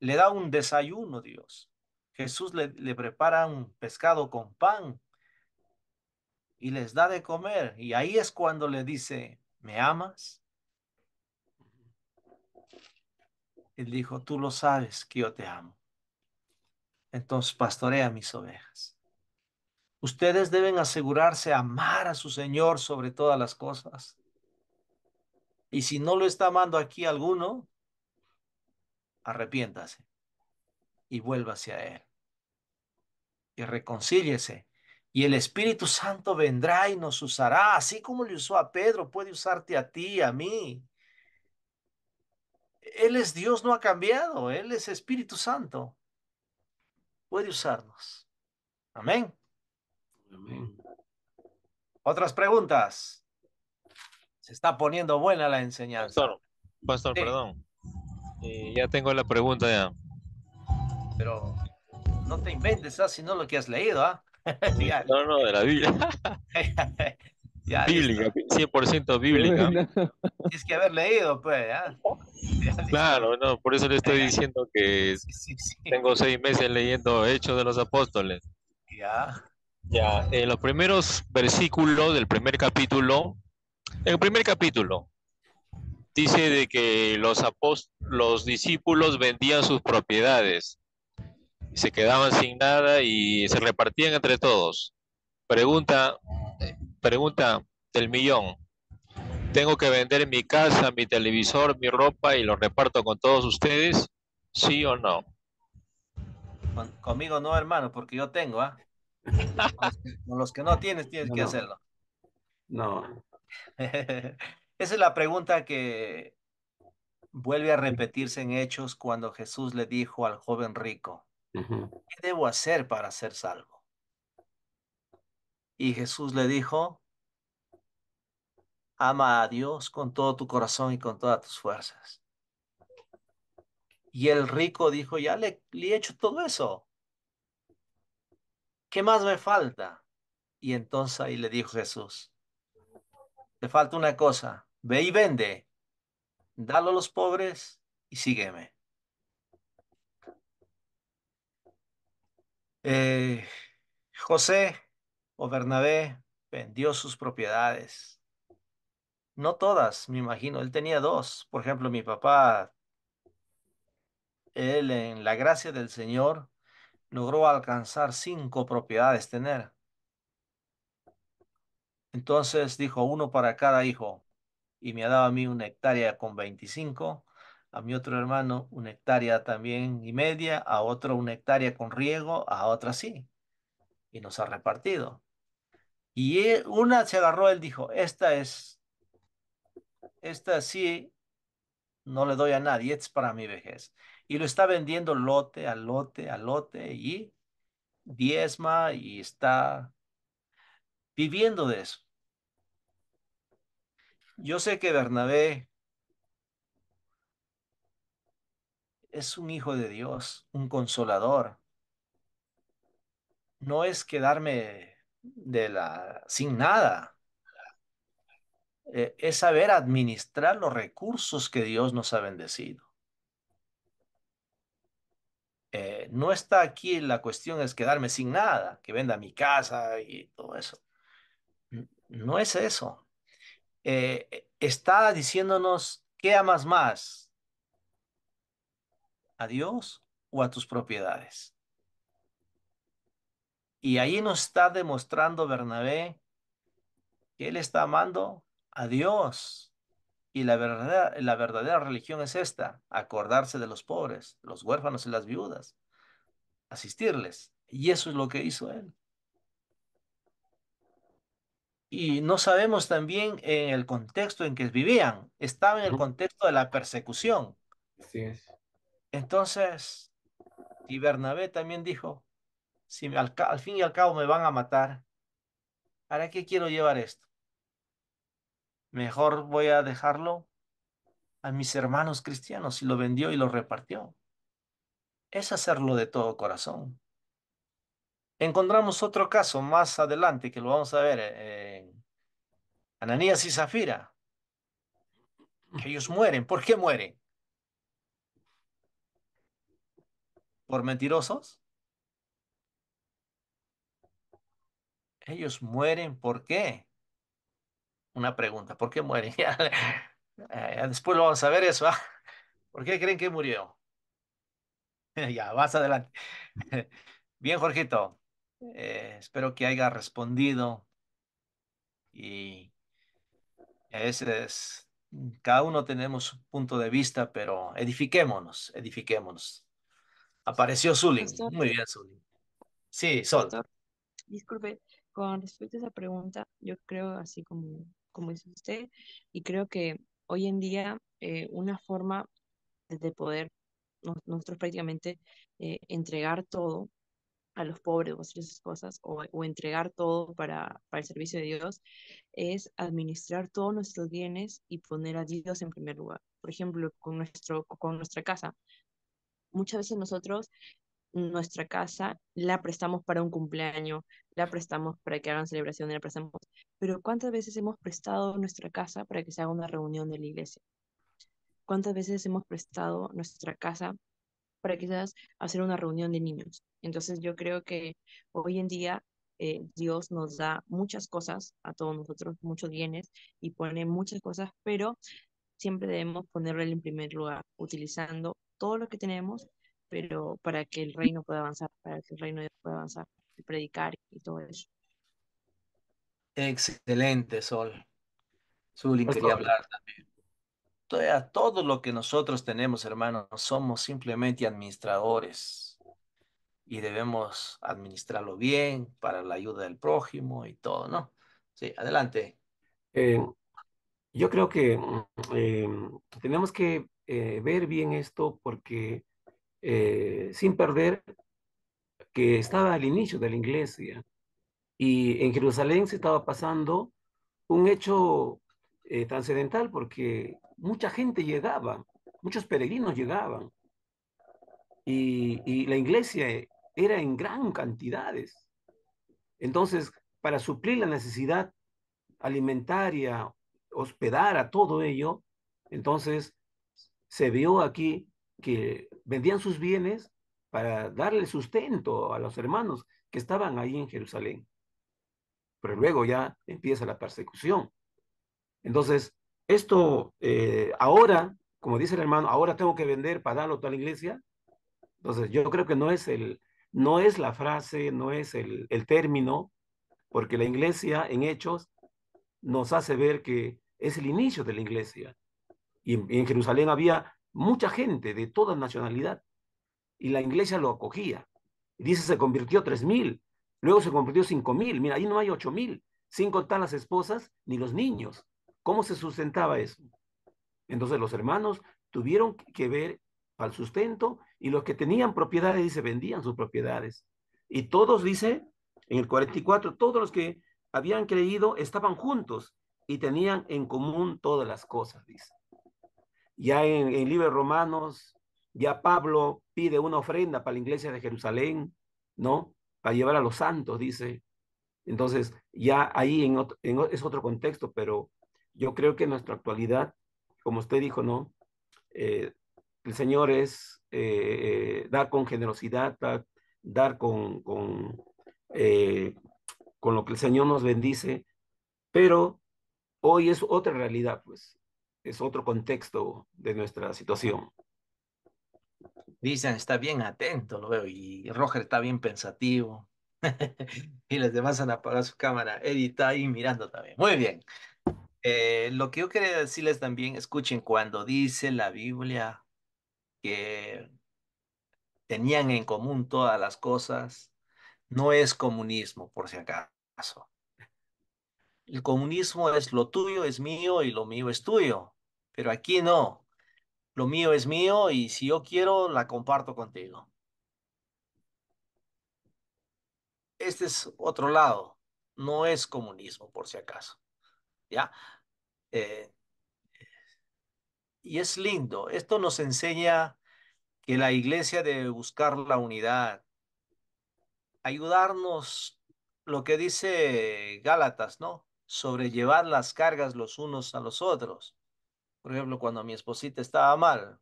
Le da un desayuno Dios. Jesús le, le prepara un pescado con pan y les da de comer. Y ahí es cuando le dice, ¿me amas? Él dijo, tú lo sabes que yo te amo. Entonces pastorea mis ovejas. Ustedes deben asegurarse amar a su Señor sobre todas las cosas. Y si no lo está amando aquí alguno, arrepiéntase y vuélvase a Él. Y reconcíliese. Y el Espíritu Santo vendrá y nos usará, así como le usó a Pedro, puede usarte a ti, a mí. Él es Dios, no ha cambiado. Él es Espíritu Santo. Puede usarnos. Amén. ¿Otras preguntas? Se está poniendo buena la enseñanza. Pastor, pastor perdón. Eh, ya tengo la pregunta ya. Pero no te inventes, ¿ah? sino lo que has leído, ¿ah? [laughs] no, no, de la Biblia. [laughs] bíblica, 100% bíblica. [laughs] Tienes que haber leído, pues. ¿ah? Claro, no, por eso le estoy diciendo que tengo seis meses leyendo Hechos de los Apóstoles. Ya. Ya, en eh, los primeros versículos del primer capítulo, el primer capítulo dice de que los los discípulos vendían sus propiedades, se quedaban sin nada y se repartían entre todos. Pregunta, pregunta del millón. Tengo que vender mi casa, mi televisor, mi ropa y lo reparto con todos ustedes, sí o no? conmigo no, hermano, porque yo tengo, ¿ah? Con los que no tienes, tienes que hacerlo. No. [laughs] Esa es la pregunta que vuelve a repetirse en Hechos cuando Jesús le dijo al joven rico, ¿qué debo hacer para ser salvo? Y Jesús le dijo, ama a Dios con todo tu corazón y con todas tus fuerzas. Y el rico dijo, ya le he hecho todo eso. ¿qué más me falta? Y entonces ahí le dijo Jesús, te falta una cosa, ve y vende, dalo a los pobres y sígueme. Eh, José o Bernabé vendió sus propiedades. No todas, me imagino. Él tenía dos. Por ejemplo, mi papá, él en la gracia del Señor logró alcanzar cinco propiedades tener. Entonces dijo uno para cada hijo y me ha dado a mí una hectárea con 25, a mi otro hermano una hectárea también y media, a otro una hectárea con riego, a otra sí. Y nos ha repartido. Y e, una se agarró, él dijo, esta es, esta sí, no le doy a nadie, es para mi vejez. Y lo está vendiendo lote a lote a lote y diezma y está viviendo de eso. Yo sé que Bernabé es un hijo de Dios, un consolador. No es quedarme de la sin nada. Eh, es saber administrar los recursos que Dios nos ha bendecido. Eh, no está aquí la cuestión es quedarme sin nada, que venda mi casa y todo eso. No es eso. Eh, eh, está diciéndonos, ¿qué amas más? ¿A Dios o a tus propiedades? Y ahí nos está demostrando Bernabé que él está amando a Dios. Y la verdad, la verdadera religión es esta, acordarse de los pobres, los huérfanos y las viudas, asistirles. Y eso es lo que hizo él. Y no sabemos también en el contexto en que vivían, estaba en el contexto de la persecución. Entonces, y Bernabé también dijo, si al fin y al cabo me van a matar, ¿para qué quiero llevar esto? Mejor voy a dejarlo a mis hermanos cristianos y lo vendió y lo repartió. Es hacerlo de todo corazón. Encontramos otro caso más adelante que lo vamos a ver. Eh, en Ananías y Zafira. ellos mueren. ¿Por qué mueren? ¿Por mentirosos? Ellos mueren. ¿Por qué? una pregunta, ¿por qué mueren? [laughs] Eh, después lo vamos a ver eso. Ah, ¿Por qué creen que murió? [laughs] ya, vas adelante. [laughs] Bien, Jorgito, eh, espero que haya respondido y a es cada uno tenemos un punto de vista, pero edifiquémonos, edifiquémonos. Apareció Zulin. Muy bien, Zulin. Sí, Sol. disculpe, con respecto a esa pregunta, yo creo así como como dice usted, y creo que hoy en día eh, una forma de poder nosotros prácticamente eh, entregar todo a los pobres o hacer esas cosas o, entregar todo para, el servicio de Dios es administrar todos nuestros bienes y poner a Dios en primer lugar. Por ejemplo, con, nuestro, con nuestra casa. Muchas veces nosotros nuestra casa la prestamos para un cumpleaños, la prestamos para que hagan celebración la prestamos. Pero ¿cuántas veces hemos prestado nuestra casa para que se haga una reunión de la iglesia? ¿Cuántas veces hemos prestado nuestra casa para quizás hacer una reunión de niños? Entonces yo creo que hoy en día eh, Dios nos da muchas cosas a todos nosotros, muchos bienes y pone muchas cosas, pero siempre debemos ponerle en primer lugar, utilizando todo lo que tenemos, pero para que el reino pueda avanzar, para que el reino pueda avanzar, y predicar y todo eso. Excelente, Sol. Zulín quería hablar también. A todo lo que nosotros tenemos, hermanos, somos simplemente administradores y debemos administrarlo bien para la ayuda del prójimo y todo, ¿no? Sí, adelante. Eh, yo creo que mm, em, tenemos que eh, ver bien esto porque eh, sin perder que estaba al inicio de la iglesia. Y en Jerusalén se estaba pasando un hecho eh, trascendental porque mucha gente llegaba, muchos peregrinos llegaban. Y, la iglesia era en gran cantidades. Entonces, para suplir la necesidad alimentaria, hospedar a todo ello, entonces se vio aquí que vendían sus bienes para darle sustento a los hermanos que estaban ahí en Jerusalén. Pero luego ya empieza la persecución. Entonces, esto eh, ahora, como dice el hermano, ahora tengo que vender para darlo a la iglesia. Entonces, yo creo que no es el, no es la frase, no es el, término, porque la iglesia en hechos nos hace ver que es el inicio de la iglesia. Y en, en Jerusalén había mucha gente de toda nacionalidad y la iglesia lo acogía. dice, se convirtió tres mil, luego se convirtió cinco mil, mira, ahí no hay ocho mil, sin contar las esposas ni los niños. ¿Cómo se sustentaba eso? Entonces los hermanos tuvieron que ver al sustento y los que tenían propiedades, dice, vendían sus propiedades. Y todos, dice, en el 44, todos los que habían creído estaban juntos y tenían en común todas las cosas, dice. Ya en el libro Romanos, ya Pablo pide una ofrenda para la iglesia de Jerusalén, ¿no? Para llevar a los santos, dice. Entonces, ya ahí en es otro contexto, pero yo creo que en nuestra actualidad, como usted dijo, ¿no? Eh, el Señor es eh, dar con generosidad, dar, con, eh, con lo que el Señor nos bendice, pero hoy es otra realidad, pues, es otro contexto de nuestra situación. Dicen, está bien atento, lo veo, y Roger está bien pensativo. [laughs] y los demás han apagado su cámara. él está ahí mirando también. Muy bien. Eh, lo que yo quería decirles también, escuchen, cuando dice la Biblia que tenían en común todas las cosas, no es comunismo, por si acaso. El comunismo es lo tuyo es mío y lo mío es tuyo, pero aquí no. Lo mío es mío y si yo quiero, la comparto contigo. Este es otro lado. No es comunismo, por si acaso. ¿Ya? Eh, y es lindo. Esto nos enseña que la iglesia debe buscar la unidad, ayudarnos, lo que dice Gálatas, ¿no? Sobrellevar las cargas los unos a los otros. Por ejemplo, cuando mi esposita estaba mal,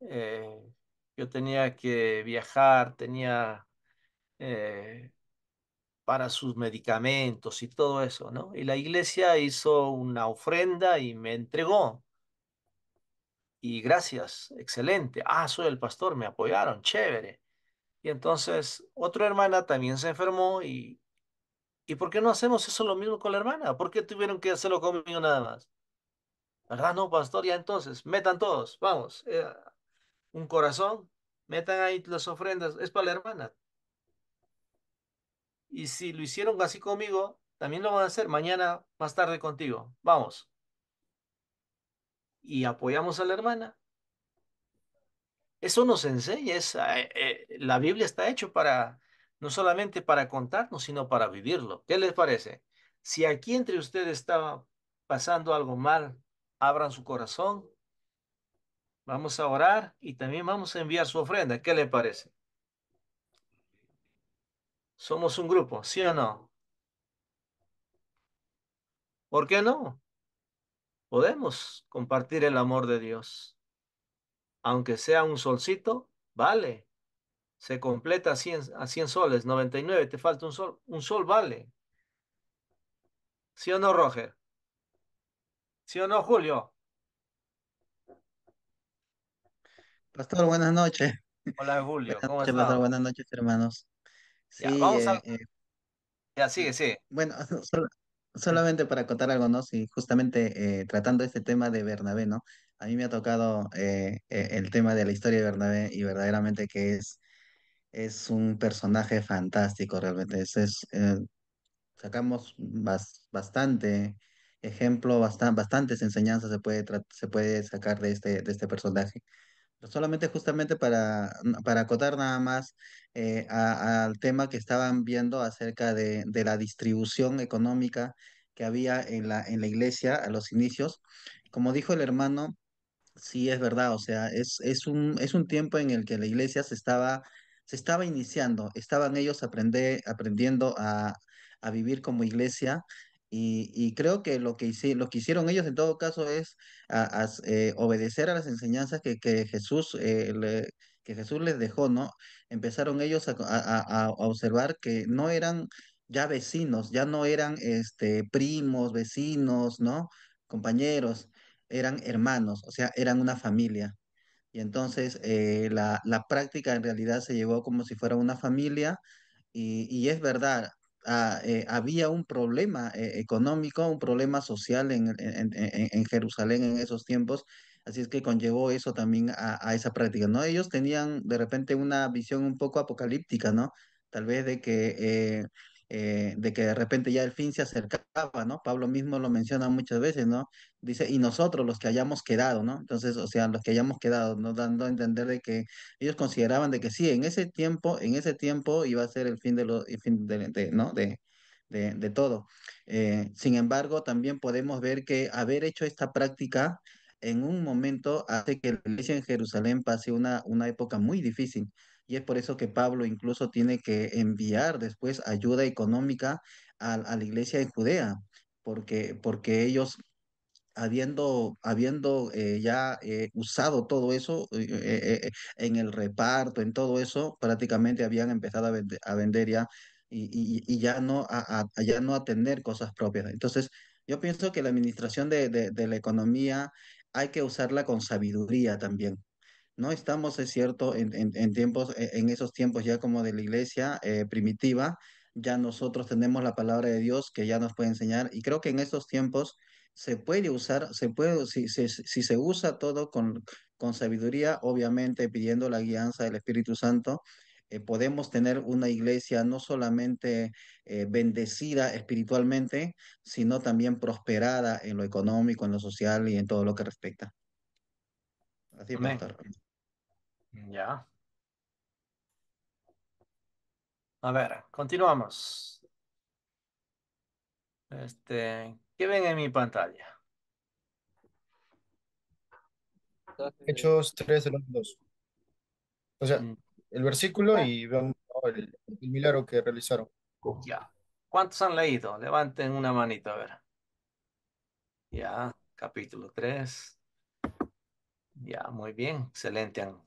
eh, yo tenía que viajar, tenía eh, para sus medicamentos y todo eso, ¿no? Y la iglesia hizo una ofrenda y me entregó. Y gracias, excelente. Ah, soy el pastor, me apoyaron, chévere. Y entonces otra hermana también se enfermó y, ¿y por qué no hacemos eso lo mismo con la hermana? ¿Por qué tuvieron que hacerlo conmigo nada más? ¿Verdad? No, pastor, ya entonces, metan todos, vamos, eh, un corazón, metan ahí las ofrendas, es para la hermana. Y si lo hicieron así conmigo, también lo van a hacer mañana más tarde contigo, vamos. Y apoyamos a la hermana. Eso nos enseña, eh, eh, la Biblia está hecho para, no solamente para contarnos, sino para vivirlo. ¿Qué les parece? Si aquí entre ustedes estaba pasando algo mal, abran su corazón. Vamos a orar y también vamos a enviar su ofrenda. ¿Qué le parece? Somos un grupo, ¿sí o no? ¿Por qué no? Podemos compartir el amor de Dios. Aunque sea un solcito, vale. Se completa a 100, a soles, 99, te falta un sol. Un sol vale. ¿Sí o no, Roger? ¿Sí o no, Julio? Pastor, buenas noches. Hola, Julio. Buenas ¿Cómo noches, Pastor, buenas noches, hermanos. Sí, eh, eh, ya, vamos sigue, Bueno, [laughs] solamente para contar algo, ¿no? Sí, justamente eh, tratando este tema de Bernabé, ¿no? A mí me ha tocado e, el tema de la historia de Bernabé y verdaderamente que es, es un personaje fantástico, realmente. Es, sacamos bastante ejemplo, bastantes enseñanzas se puede, se puede sacar de este, de este personaje. Pero solamente justamente para, para acotar nada más eh, al tema que estaban viendo acerca de, la distribución económica que había en la, en la iglesia a los inicios. Como dijo el hermano, sí es verdad, o sea, es, es, un, es un tiempo en el que la iglesia se estaba, se estaba iniciando, estaban ellos aprendiendo a, a vivir como iglesia y, creo que lo que, hicieron ellos en todo caso es eh, obedecer a las enseñanzas que, Jesús, eh, que Jesús les dejó, ¿no? Empezaron ellos a, observar que no eran ya vecinos, ya no eran este, primos, vecinos, ¿no? Compañeros, eran hermanos, o sea, eran una familia. Y entonces eh, la, práctica en realidad se llevó como si fuera una familia y, y es verdad, Ah, eh, había un problema eh, económico, un problema social en, Jerusalén en esos tiempos, así es que conllevó eso también a, a, esa práctica, ¿no? Ellos tenían de repente una visión un poco apocalíptica, ¿no? Tal vez de que eh, eh, de que de repente ya el fin se acercaba, ¿no? Pablo mismo lo menciona muchas veces, ¿no? Dice, y nosotros los que hayamos quedado, ¿no? Entonces, o sea, los que hayamos quedado, ¿no? Dando a entender de que ellos consideraban de que sí, en ese tiempo, en ese tiempo iba a ser el fin de los, fin de, ¿no? De, de, todo. Eh, sin embargo, también podemos ver que haber hecho esta práctica en un momento hace que la iglesia en Jerusalén pase una, una época muy difícil y es por eso que Pablo incluso tiene que enviar después ayuda económica a, la iglesia de Judea, porque, porque ellos habiendo, habiendo eh, ya eh, usado todo eso eh, en el reparto, en todo eso, prácticamente habían empezado a, vender ya y, ya, no a, ya no tener cosas propias. Entonces, yo pienso que la administración de la economía hay que usarla con sabiduría también no estamos, es cierto, en, tiempos, e, en esos tiempos ya como de la iglesia eh, primitiva, ya nosotros tenemos la palabra de Dios que ya nos puede enseñar y creo que en esos tiempos se puede usar, se puede, si, se usa todo con, sabiduría, obviamente pidiendo la guianza del Espíritu Santo, eh, podemos tener una iglesia no solamente eh, bendecida espiritualmente, sino también prosperada en lo económico, en lo social y en todo lo que respecta. Así, Pastor. Ya. A ver, continuamos. Este, ¿qué ven en mi pantalla? Hechos 3 el 2. O sea, mm. el versículo y veo el, milagro que realizaron. Ya. ¿Cuántos han leído? Levanten una manita a ver. Ya, capítulo 3. Ya, muy bien, excelente. Han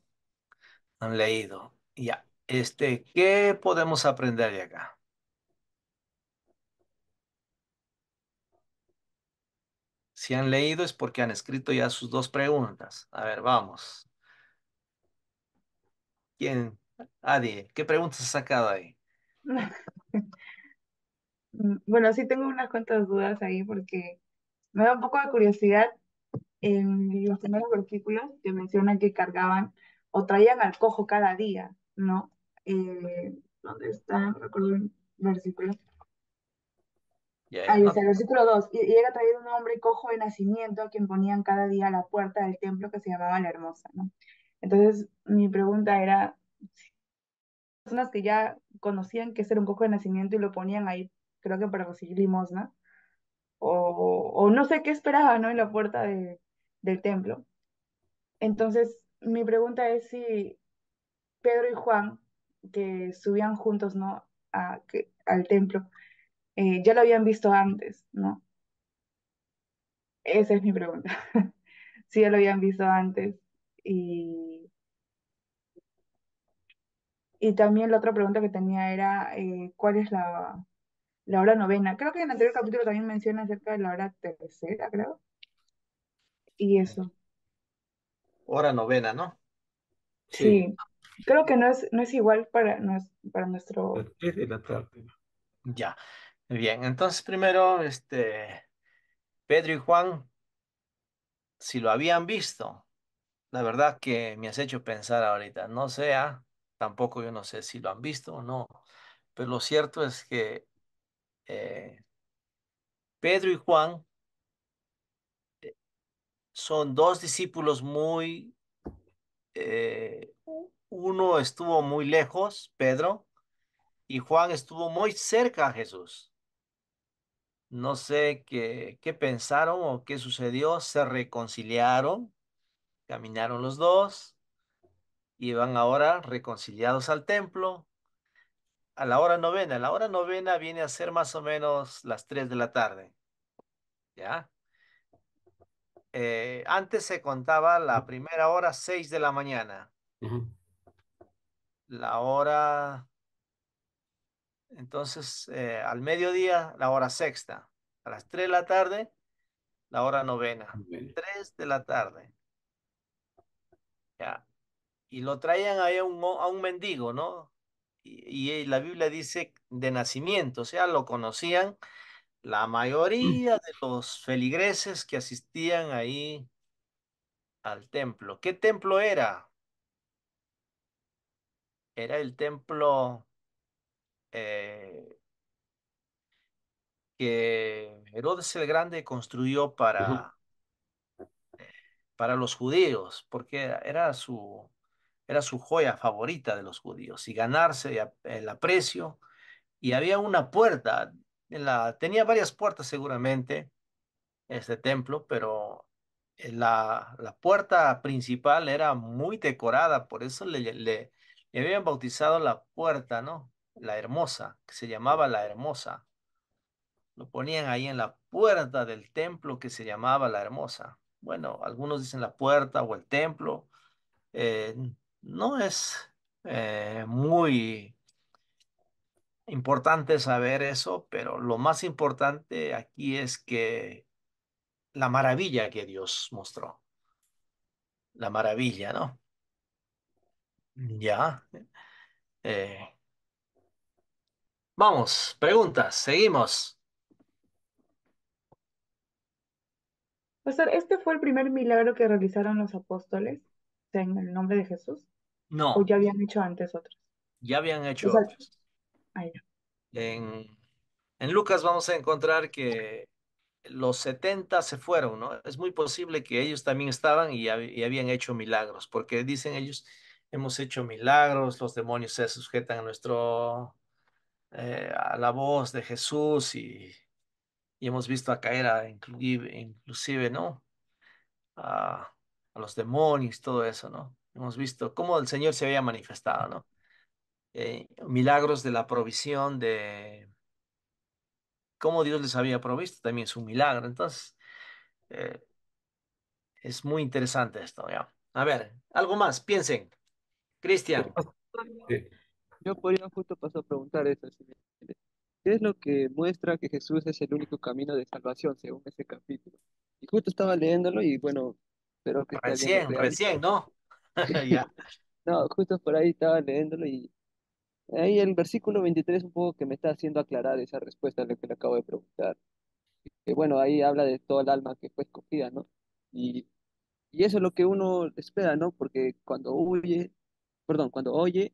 han leído. Ya. Este, ¿qué podemos aprender de acá? Si han leído es porque han escrito ya sus dos preguntas. A ver, vamos. ¿Quién? Adi ¿qué preguntas ha sacado ahí? [laughs] Bueno, sí tengo unas cuantas dudas ahí porque me da un poco de curiosidad. En los primeros versículos que mencionan que cargaban o traían al cojo cada día, ¿no? Eh, ¿Dónde está? recuerdo el versículo. Ahí está, el versículo 2. Y, y, era traído un hombre cojo de nacimiento a quien ponían cada día a la puerta del templo que se llamaba La Hermosa, ¿no? Entonces, mi pregunta era, personas que ya conocían que era un cojo de nacimiento y lo ponían ahí, creo que para conseguir limosna, o, o no sé qué esperaban, ¿no? En la puerta de, del templo. Entonces, mi pregunta es si Pedro y Juan, que subían juntos, ¿no? A, al templo, eh, ya lo habían visto antes, ¿no? Esa es mi pregunta. si [laughs] ya lo habían visto antes. Y, y también la otra pregunta que tenía era, eh, ¿cuál es la, la hora novena? Creo que en el anterior capítulo también menciona acerca de la hora tercera, creo. Y eso hora novena, ¿no? Sí. Creo que no es, no es igual para, no es, para nuestro... de la tarde. Ya. Bien, entonces primero, este, Pedro y Juan, si lo habían visto, la verdad que me has hecho pensar ahorita, no sea, ¿ah? tampoco yo no sé si lo han visto o no, pero lo cierto es que eh, Pedro y Juan son dos discípulos muy, eh, uno estuvo muy lejos, Pedro, y Juan estuvo muy cerca a Jesús. No sé qué, qué pensaron o qué sucedió, se reconciliaron, caminaron los dos, y van ahora reconciliados al templo. A la hora novena, la hora novena viene a ser más o menos las tres de la tarde. ¿Ya? Eh, antes se contaba la primera hora seis de la mañana. La hora, entonces, eh, al mediodía, la hora sexta. A las tres de la tarde, la hora novena. tres de la tarde. Ya. Y lo traían ahí a un, mendigo, ¿no? Y, y la Biblia dice de nacimiento, o sea, lo conocían la mm. mayoría de los feligreses que asistían ahí al templo. ¿Qué templo era? Era el templo eh, que Herodes el Grande construyó para, eh, para los judíos, porque era, su, era su joya favorita de los judíos, y ganarse el aprecio. Y había una puerta la, tenía varias puertas seguramente, este templo, pero eh, la, la puerta principal era muy decorada, por eso le, le, habían bautizado la puerta, ¿no? La hermosa, que se llamaba la hermosa. Lo ponían ahí en la puerta del templo que se llamaba la hermosa. Bueno, algunos dicen la puerta o el templo. Eh, no es eh, muy Importante saber eso, pero lo más importante aquí es que la maravilla que Dios mostró. La maravilla, ¿no? Ya. Eh, vamos, preguntas, seguimos. Pastor, ¿este fue el primer milagro que realizaron los apóstoles en el nombre de Jesús? No. ¿O ya habían hecho antes otros? Ya habían hecho otros. Ah, en, Lucas vamos a encontrar que los 70 se fueron, ¿no? Es muy posible que ellos también estaban y, habían hecho milagros, porque dicen ellos, hemos hecho milagros, los demonios se sujetan a nuestro, eh, a la voz de Jesús y, hemos visto a caer a inclusive, inclusive ¿no? A, a los demonios, todo eso, ¿no? Hemos visto cómo el Señor se había manifestado, ¿no? Eh, milagros de la provisión, de cómo Dios les había provisto, también es un milagro. Entonces, eh, es muy interesante esto. ¿ya? A ver, algo más, piensen. Cristian. Yo podría justo pasar a preguntar eso. ¿Qué es lo que muestra que Jesús es el único camino de salvación según ese capítulo? Y justo estaba leyéndolo y bueno, pero que... Recién, recién, ¿no? [laughs] [laughs] No, justo por ahí estaba leyéndolo y Ahí el versículo 23 un poco que me está haciendo aclarar esa respuesta a lo que le acabo de preguntar. Que bueno, ahí habla de toda el alma que fue escogida, ¿no? Y, y eso es lo que uno espera, ¿no? Porque cuando huye, perdón, cuando oye,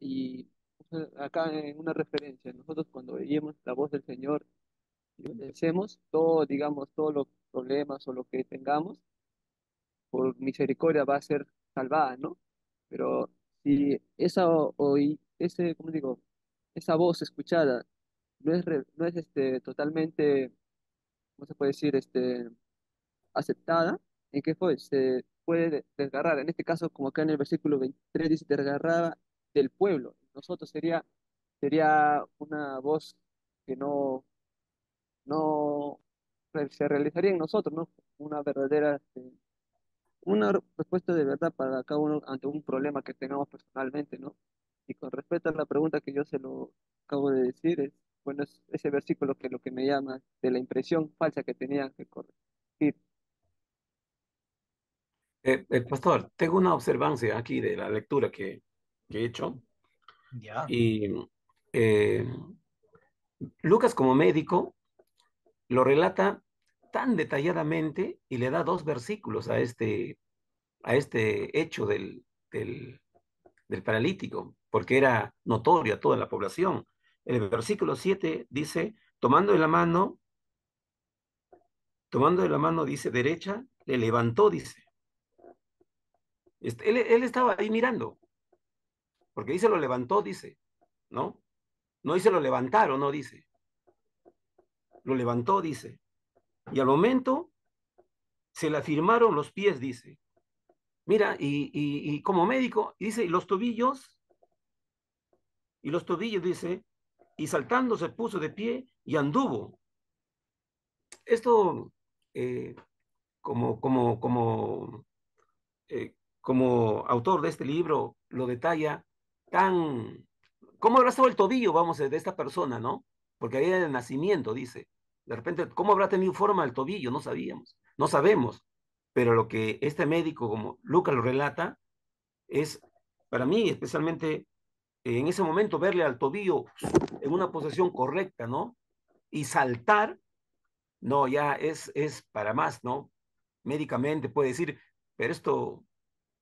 y acá en una referencia, nosotros cuando oímos la voz del Señor, y obedecemos todo, digamos, todos los problemas o lo que tengamos, por misericordia va a ser salvada, ¿no? Pero si esa oí ese, ¿cómo digo? Esa voz escuchada no es, no es este, totalmente, ¿cómo se puede decir? Este, aceptada, ¿en qué fue? Se puede desgarrar. En este caso, como acá en el versículo 23 dice, desgarrada del pueblo. Nosotros sería, sería una voz que no, no se realizaría en nosotros, ¿no? Una verdadera, este, una respuesta de verdad para cada uno ante un problema que tengamos personalmente, ¿no? Y con respecto a la pregunta que yo se lo acabo de decir, es, bueno, es ese versículo que lo que me llama de la impresión falsa que tenía que corregir. Eh, eh, pastor, tengo una observancia aquí de la lectura que, he hecho. Y eh, Lucas como médico lo relata tan detalladamente y le da dos versículos a este, a este hecho del, del, del paralítico porque era notoria toda la población. El versículo 7 dice, tomando de la mano, tomando de la mano, dice, derecha, le levantó, dice. Este, él, estaba ahí mirando, porque dice, lo levantó, dice, ¿no? No dice, lo levantaron, no dice. Lo levantó, dice. Y al momento se le afirmaron los pies, dice. Mira, y, y como médico, dice, y los tobillos y los tobillos, dice, y saltando se puso de pie y anduvo. Esto eh, como, como, como, eh, como autor de este libro lo detalla tan... ¿Cómo habrá estado el tobillo, vamos, de esta persona, no? Porque ahí era el nacimiento, dice. De repente, ¿cómo habrá tenido forma el tobillo? No sabíamos, no sabemos. Pero lo que este médico, como Lucas lo relata, es para mí especialmente en ese momento verle al tobillo en una posición correcta, ¿no? Y saltar, no, ya es, es para más, ¿no? Médicamente puede decir, pero esto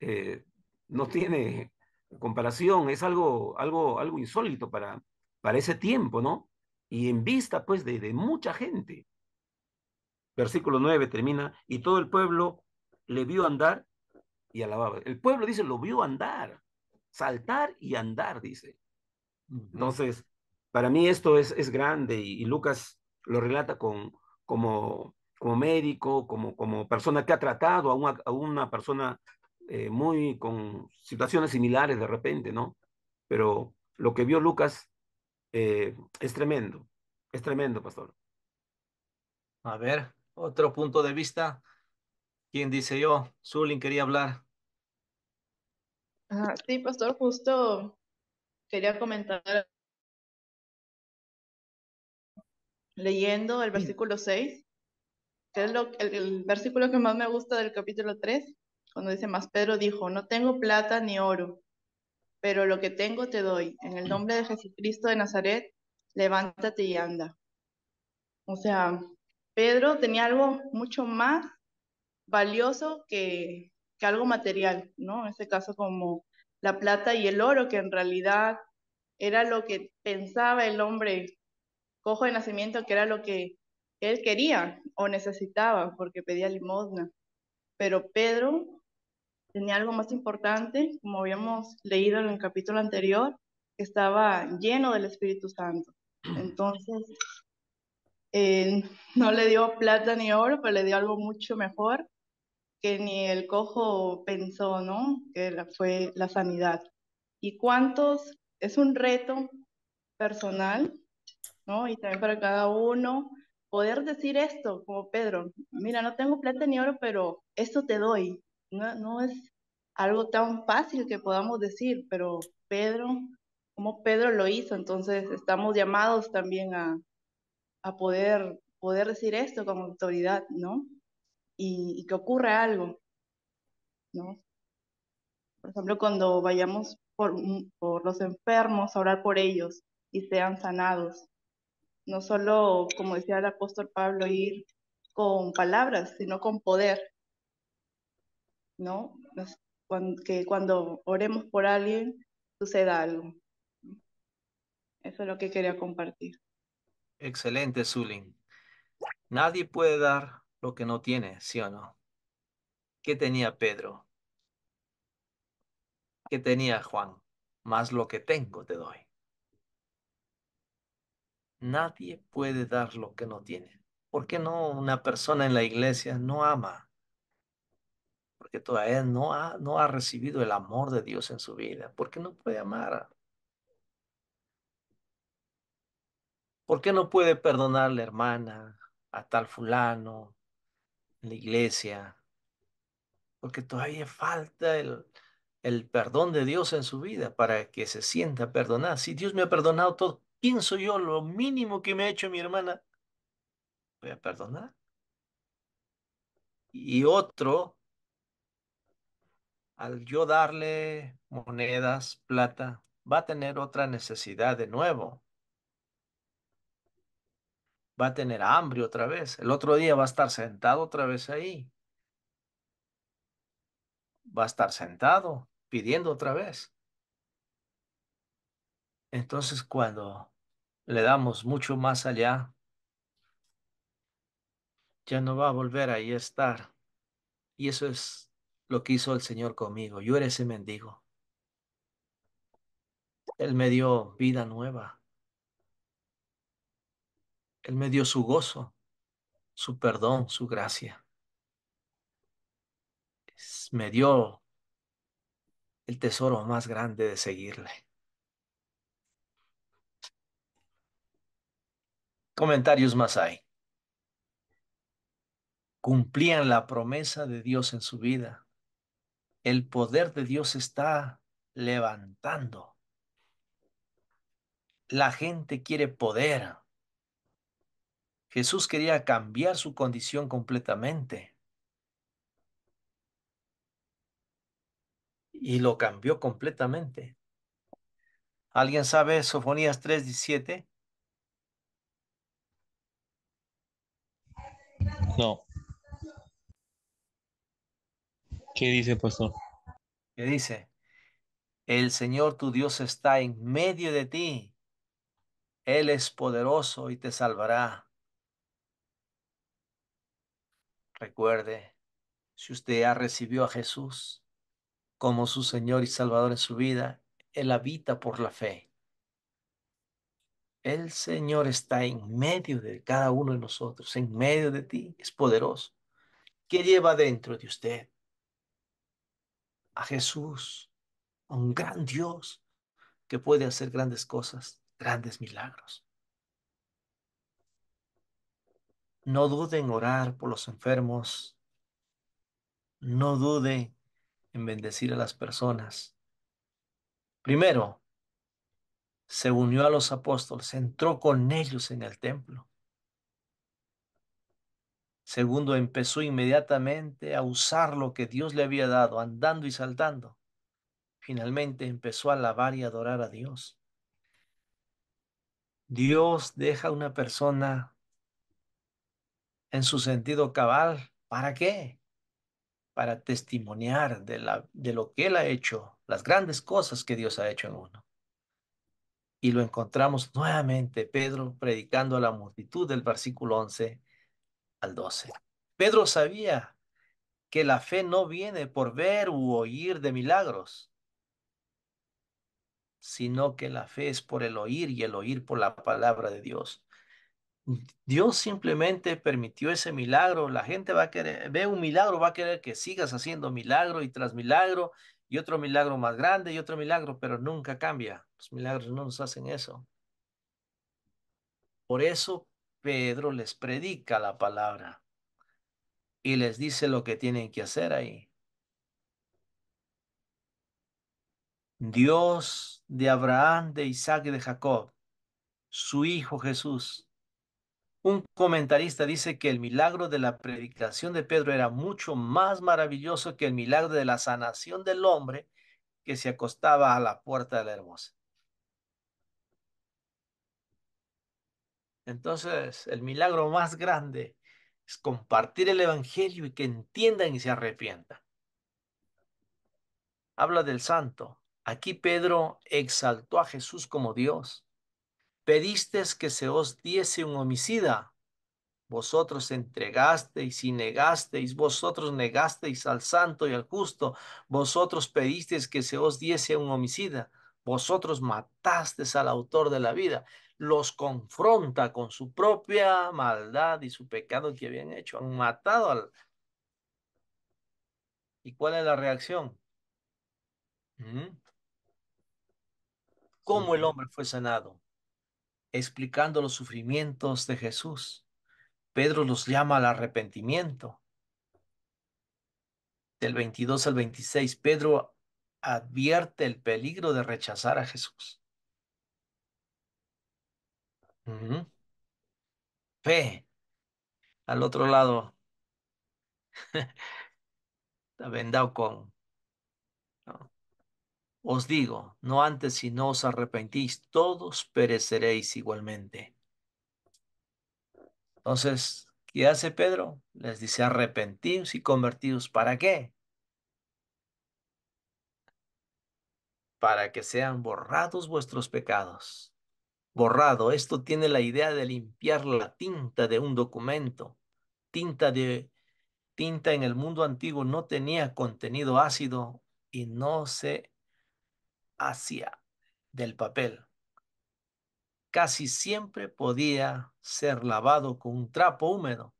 eh, no tiene comparación, es algo, algo, algo insólito para, para ese tiempo, ¿no? Y en vista, pues, de, de mucha gente. Versículo 9 termina, y todo el pueblo le vio andar y alababa. El pueblo dice, lo vio andar saltar y andar, dice. Entonces, para mí esto es, es grande y, Lucas lo relata con, como, como médico, como, como persona que ha tratado a una, a una persona eh, muy con situaciones similares de repente, ¿no? Pero lo que vio Lucas eh, es tremendo, es tremendo, pastor. A ver, otro punto de vista. ¿Quién dice yo? Zulín quería hablar sí, pastor, justo quería comentar leyendo el versículo 6, que es lo, el, el, versículo que más me gusta del capítulo 3, cuando dice, más Pedro dijo, no tengo plata ni oro, pero lo que tengo te doy. En el nombre de Jesucristo de Nazaret, levántate y anda. O sea, Pedro tenía algo mucho más valioso que, algo material, ¿no? En este caso como la plata y el oro, que en realidad era lo que pensaba el hombre cojo de nacimiento, que era lo que él quería o necesitaba, porque pedía limosna. Pero Pedro tenía algo más importante, como habíamos leído en el capítulo anterior, que estaba lleno del Espíritu Santo. Mm. Entonces, él no le dio plata ni oro, pero le dio algo mucho mejor, que ni el cojo pensó, ¿no? Que fue la sanidad. ¿Y cuántos? Es un reto personal, ¿no? Y también para cada uno poder decir esto, como Pedro, mira, no tengo plata ni oro, pero esto te doy. No, es algo tan fácil que podamos decir, pero Pedro, como Pedro lo hizo, entonces estamos llamados también a, a poder, poder decir esto como autoridad, ¿no? y, que ocurra algo, ¿no? Por ejemplo, cuando vayamos por, mm, por los enfermos a orar por ellos y sean sanados, no solo, como decía el apóstol Pablo, ir con palabras, sino con poder, ¿no? que cuando oremos por alguien suceda algo. Eso es lo que quería compartir. Excelente, Zulín Nadie puede dar lo que no tiene, ¿sí o no? ¿Qué tenía Pedro? ¿Qué tenía Juan? Más lo que tengo te doy. Nadie puede dar lo que no tiene. ¿Por qué no una persona en la iglesia no ama? Porque todavía no ha, no ha recibido el amor de Dios en su vida. ¿Por qué no puede amar? ¿Por qué no puede perdonar la hermana, a tal fulano, la iglesia, porque todavía falta el, el perdón de Dios en su vida para que se sienta perdonada. Si Dios me ha perdonado todo, ¿quién soy yo? Lo mínimo que me ha hecho mi hermana, voy a perdonar. Y otro, al yo darle monedas, plata, va a tener otra necesidad de nuevo va a tener hambre otra vez. El otro día va a estar sentado otra vez ahí. Va a estar sentado pidiendo otra vez. Entonces cuando le damos mucho más allá, ya no va a volver ahí a estar. Y eso es lo que hizo el Señor conmigo. Yo era ese mendigo. Él me dio vida nueva. Él me dio su gozo, su perdón, su gracia. Me dio el tesoro más grande de seguirle. Comentarios más hay. Cumplían la promesa de Dios en su vida. El poder de Dios está levantando. La gente quiere poder. Jesús quería cambiar su condición completamente. Y lo cambió completamente. ¿Alguien sabe Sofonías 3:17? No. ¿Qué dice, pastor? ¿Qué dice? El Señor tu Dios está en medio de ti. Él es poderoso y te salvará. Recuerde, si usted ha recibido a Jesús como su Señor y Salvador en su vida, Él habita por la fe. El Señor está en medio de cada uno de nosotros, en medio de ti, es poderoso. ¿Qué lleva dentro de usted? A Jesús, un gran Dios que puede hacer grandes cosas, grandes milagros. No dude en orar por los enfermos. No dude en bendecir a las personas. Primero, se unió a los apóstoles, entró con ellos en el templo. Segundo, empezó inmediatamente a usar lo que Dios le había dado, andando y saltando. Finalmente empezó a alabar y adorar a Dios. Dios deja a una persona en su sentido cabal. ¿Para qué? Para testimoniar de, lo que Él ha hecho, las grandes cosas que Dios ha hecho en uno. Y lo encontramos nuevamente, Pedro, predicando a la multitud del versículo 11 al 12. Pedro sabía que la fe no viene por ver u oír de milagros, sino que la fe es por el oír y el oír por la palabra de Dios. Dios simplemente permitió ese milagro. La gente va a querer, ve un milagro, va a querer que sigas haciendo milagro y tras milagro y otro milagro más grande y otro milagro, pero nunca cambia. Los milagros no nos hacen eso. Por eso Pedro les predica la palabra y les dice lo que tienen que hacer ahí. Dios de Abraham, de Isaac y de Jacob, su Hijo Jesús, un comentarista dice que el milagro de la predicación de Pedro era mucho más maravilloso que el milagro de la sanación del hombre que se acostaba a la puerta de la hermosa. Entonces, el milagro más grande es compartir el Evangelio y que entiendan y se arrepientan. Habla del santo. Aquí Pedro exaltó a Jesús como Dios. Pedisteis que se os diese un homicida. Vosotros entregasteis y negasteis, vosotros negasteis al santo y al justo, vosotros pedisteis que se os diese un homicida, vosotros matasteis al autor de la vida. Los confronta con su propia maldad y su pecado que habían hecho. Han matado al... ¿Y cuál es la reacción? ¿Mm? ¿Cómo el hombre fue sanado? explicando los sufrimientos de Jesús. Pedro los llama al arrepentimiento. Del 22 al 26, Pedro advierte el peligro de rechazar a Jesús. Fe. Al otro lado. [laughs] Está vendado con os digo, no antes si no os arrepentís, todos pereceréis igualmente. Entonces, ¿qué hace Pedro? Les dice, arrepentidos y convertidos ¿Para qué? Para que sean borrados vuestros pecados. Borrado, esto tiene la idea de limpiar la tinta de un documento. Tinta de tinta en el mundo antiguo no tenía contenido ácido y no se hacia del papel. Casi siempre podía ser lavado con un trapo húmedo.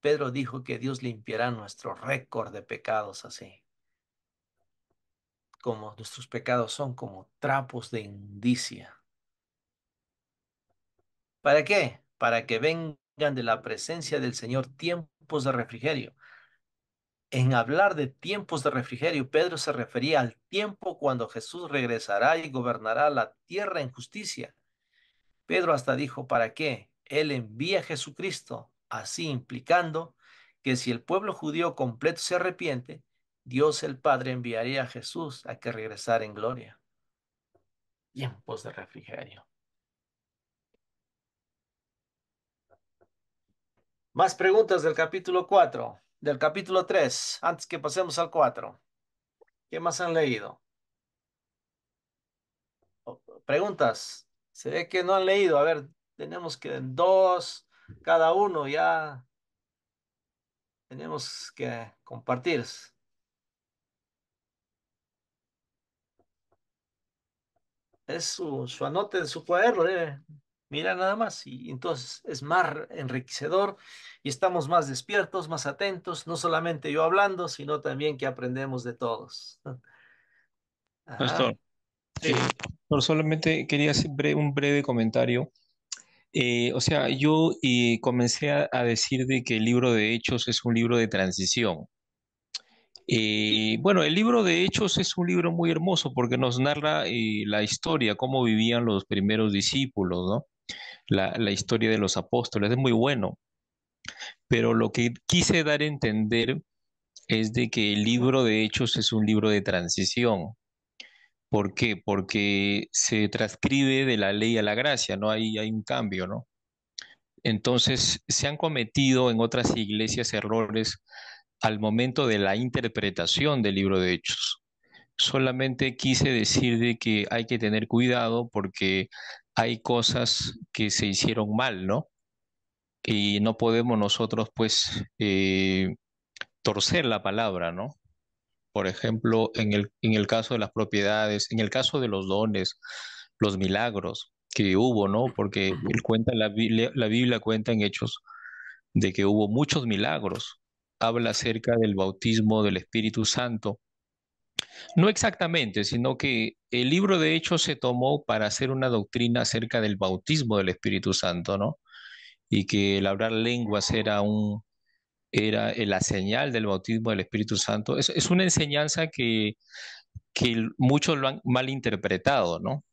Pedro dijo que Dios limpiará nuestro récord de pecados así. Como nuestros pecados son como trapos de indicia. ¿Para qué? Para que vengan de la presencia del Señor tiempos de refrigerio en hablar de tiempos de refrigerio, Pedro se refería al tiempo cuando Jesús regresará y gobernará la tierra en justicia. Pedro hasta dijo, ¿para qué? Él envía a Jesucristo, así implicando que si el pueblo judío completo se arrepiente, Dios el Padre enviaría a Jesús a que regresara en gloria. Tiempos de refrigerio. Más preguntas del capítulo 4 del capítulo 3, antes que pasemos al 4. ¿Qué más han leído? Preguntas. Se ve que no han leído. A ver, tenemos que dos, cada uno ya tenemos que compartir. Es su, anote de su cuaderno, debe, eh. Mira nada más, y entonces es más enriquecedor y estamos más despiertos, más atentos, no solamente yo hablando, sino también que aprendemos de todos. Eh, pastor, solamente quería hacer un breve comentario. Eh, o sea, yo eh, comencé a, decir de que el libro de Hechos es un libro de transición. bueno, el libro de Hechos es un libro muy hermoso porque nos narra la historia, cómo vivían los primeros discípulos, ¿no? la, historia de los apóstoles, es muy bueno. Pero lo que quise dar a entender es de que el libro de Hechos es un libro de transición. ¿Por qué? Porque se transcribe de la ley a la gracia, ¿no? Hay, hay un cambio, ¿no? Entonces, se han cometido en otras iglesias errores al momento de la interpretación del libro de Hechos. Solamente quise decir de que hay que tener cuidado porque hay cosas que se hicieron mal, ¿no? Y no podemos nosotros, pues, eh, torcer la palabra, ¿no? Por ejemplo, en el, en el caso de las propiedades, en el caso de los dones, los milagros que hubo, ¿no? Porque él cuenta, la la Biblia cuenta en Hechos de que hubo muchos milagros. Habla acerca del bautismo del Espíritu Santo no exactamente, sino que el libro de Hechos se tomó para hacer una doctrina acerca del bautismo del Espíritu Santo, ¿no? Y que el hablar lenguas era un era la señal del bautismo del Espíritu Santo. Es, una enseñanza que, que muchos lo han malinterpretado, ¿no?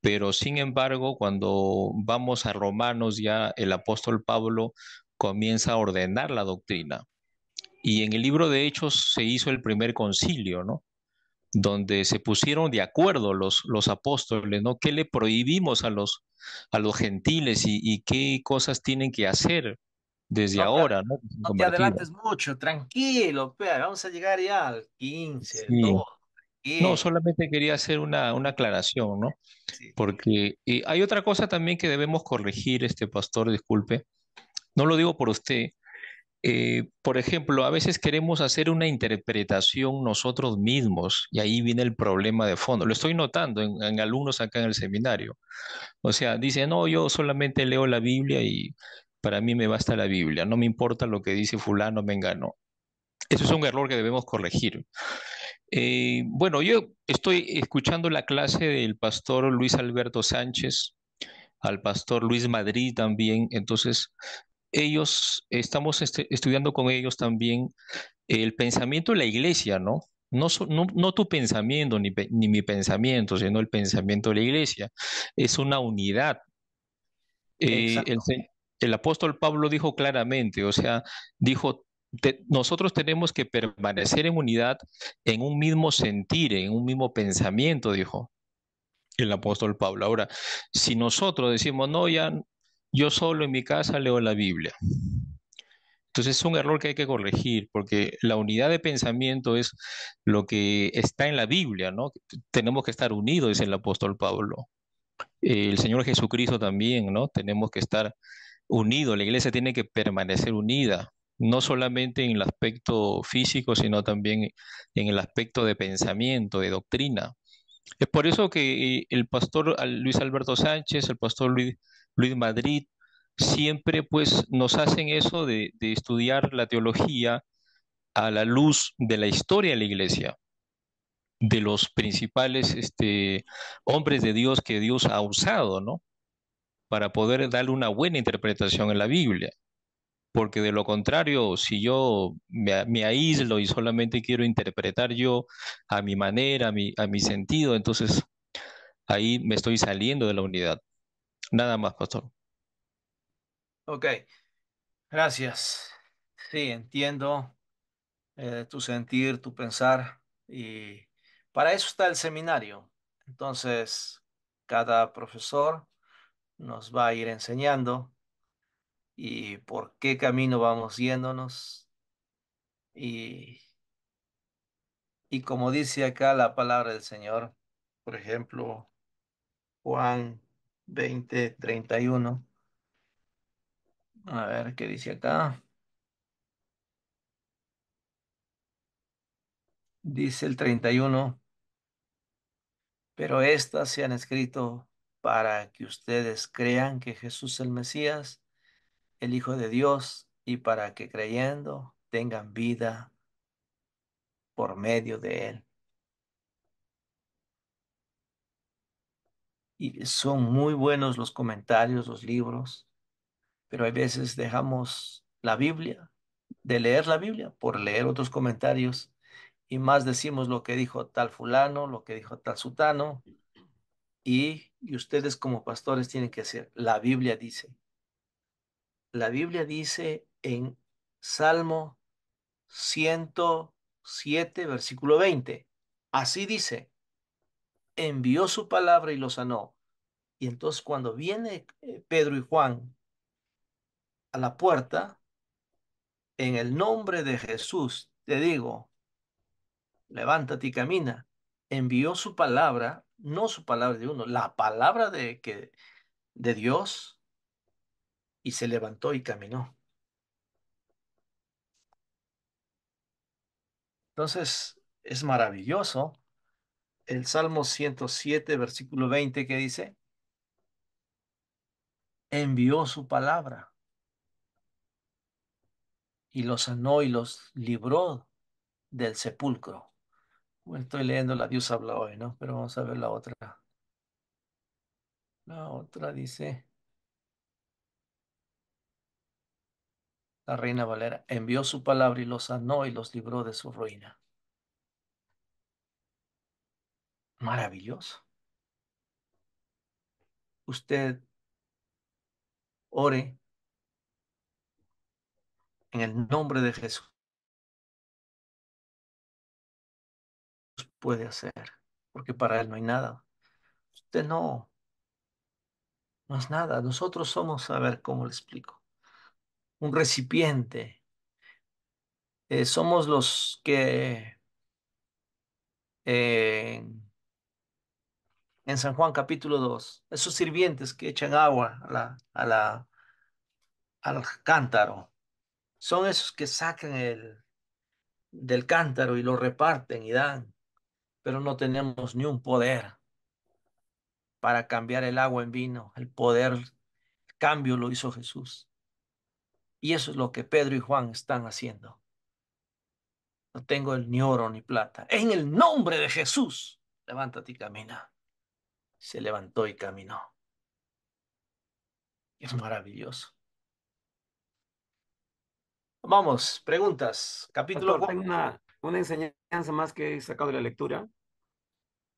Pero sin embargo, cuando vamos a Romanos, ya el apóstol Pablo comienza a ordenar la doctrina y en el libro de Hechos se hizo el primer concilio, ¿no? Donde se pusieron de acuerdo los, los apóstoles, ¿no? ¿Qué le prohibimos a los, a los gentiles y, qué cosas tienen que hacer desde ahora, ¿no? No te adelantes mucho, tranquilo, pues, vamos a llegar ya al 15, No, solamente quería hacer una, una aclaración, ¿no? Porque hay otra cosa también que debemos corregir, este pastor, disculpe. No lo digo por usted, eh, por ejemplo, a veces queremos hacer una interpretación nosotros mismos y ahí viene el problema de fondo. Lo estoy notando en, alumnos acá en el seminario. O sea, dicen, no, yo solamente leo la Biblia y para mí me basta la Biblia, no me importa lo que dice fulano, me no. Eso es un error que debemos corregir. Eh, bueno, yo estoy escuchando la clase del pastor Luis Alberto Sánchez, al pastor Luis Madrid también. Entonces, ellos, estamos este, estudiando con ellos también el pensamiento de la iglesia, ¿no? No, tu pensamiento ni, mi pensamiento, sino el pensamiento de la iglesia. Es una unidad. Eh, el, apóstol Pablo dijo claramente, o sea, dijo, nosotros tenemos que permanecer en unidad en un mismo sentir, en un mismo pensamiento, dijo el apóstol Pablo. Ahora, si nosotros decimos, no, ya yo solo en mi casa leo la Biblia. Entonces es un error que hay que corregir, porque la unidad de pensamiento es lo que está en la Biblia, ¿no? Tenemos que estar unidos, dice el apóstol Pablo. Eh, el Señor Jesucristo también, ¿no? Tenemos que estar unidos, la iglesia tiene que permanecer unida, no solamente en el aspecto físico, sino también en el aspecto de pensamiento, de doctrina. Es por eso que el pastor Luis Alberto Sánchez, el pastor Luis Luis Madrid, siempre pues nos hacen eso de, estudiar la teología a la luz de la historia de la iglesia, de los principales este, hombres de Dios que Dios ha usado, ¿no? Para poder darle una buena interpretación en la Biblia. Porque de lo contrario, si yo me, aíslo y solamente quiero interpretar yo a mi manera, a mi sentido, entonces ahí me estoy saliendo de la unidad. Nada más, pastor. Ok, gracias. Sí, entiendo eh, tu sentir, tu pensar, y para eso está el seminario. Entonces, cada profesor nos va a ir enseñando y por qué camino vamos yéndonos. Y, y como dice acá la palabra del Señor, por ejemplo, Juan 31 A ver qué dice acá. Dice el 31. Pero estas se han escrito para que ustedes crean que Jesús es el Mesías, el Hijo de Dios, y para que creyendo tengan vida por medio de él. y son muy buenos los comentarios, los libros, pero hay veces dejamos la Biblia, de leer la Biblia, por leer otros comentarios y más decimos lo que dijo tal fulano, lo que dijo tal sutano y, y ustedes como pastores tienen que hacer, la Biblia dice, la Biblia dice en Salmo 107, versículo 20, así dice, envió su palabra y lo sanó. Y entonces cuando viene eh, Pedro y Juan a la puerta, en el nombre de Jesús, te digo, levántate y camina. Envió su palabra, no su palabra de uno, la palabra de, que, de Dios, y se levantó y caminó. Entonces, es maravilloso el Salmo 107, versículo 20, que dice, envió su palabra y los sanó y los libró del sepulcro. estoy leyendo la Dios habla hoy, ¿no? Pero vamos a ver la otra. La otra dice, la reina Valera envió su palabra y los sanó y los libró de su ruina. Maravilloso. Usted ore en el nombre de Jesús. Puede hacer, porque para Él no hay nada. Usted no, no es nada. Nosotros somos, a ver cómo le explico, un recipiente. Eh, somos los que eh, en San Juan capítulo 2, esos sirvientes que echan agua la, a la, al cántaro, son esos que sacan el, del cántaro y lo reparten y dan, pero no tenemos ni un poder para cambiar el agua en vino, el poder, el cambio lo hizo Jesús. Y eso es lo que Pedro y Juan están haciendo. No tengo ni oro ni plata. En el nombre de Jesús, levántate y camina se levantó y caminó. Es maravilloso. Vamos, preguntas. Capítulo una, una, enseñanza más que he sacado de la lectura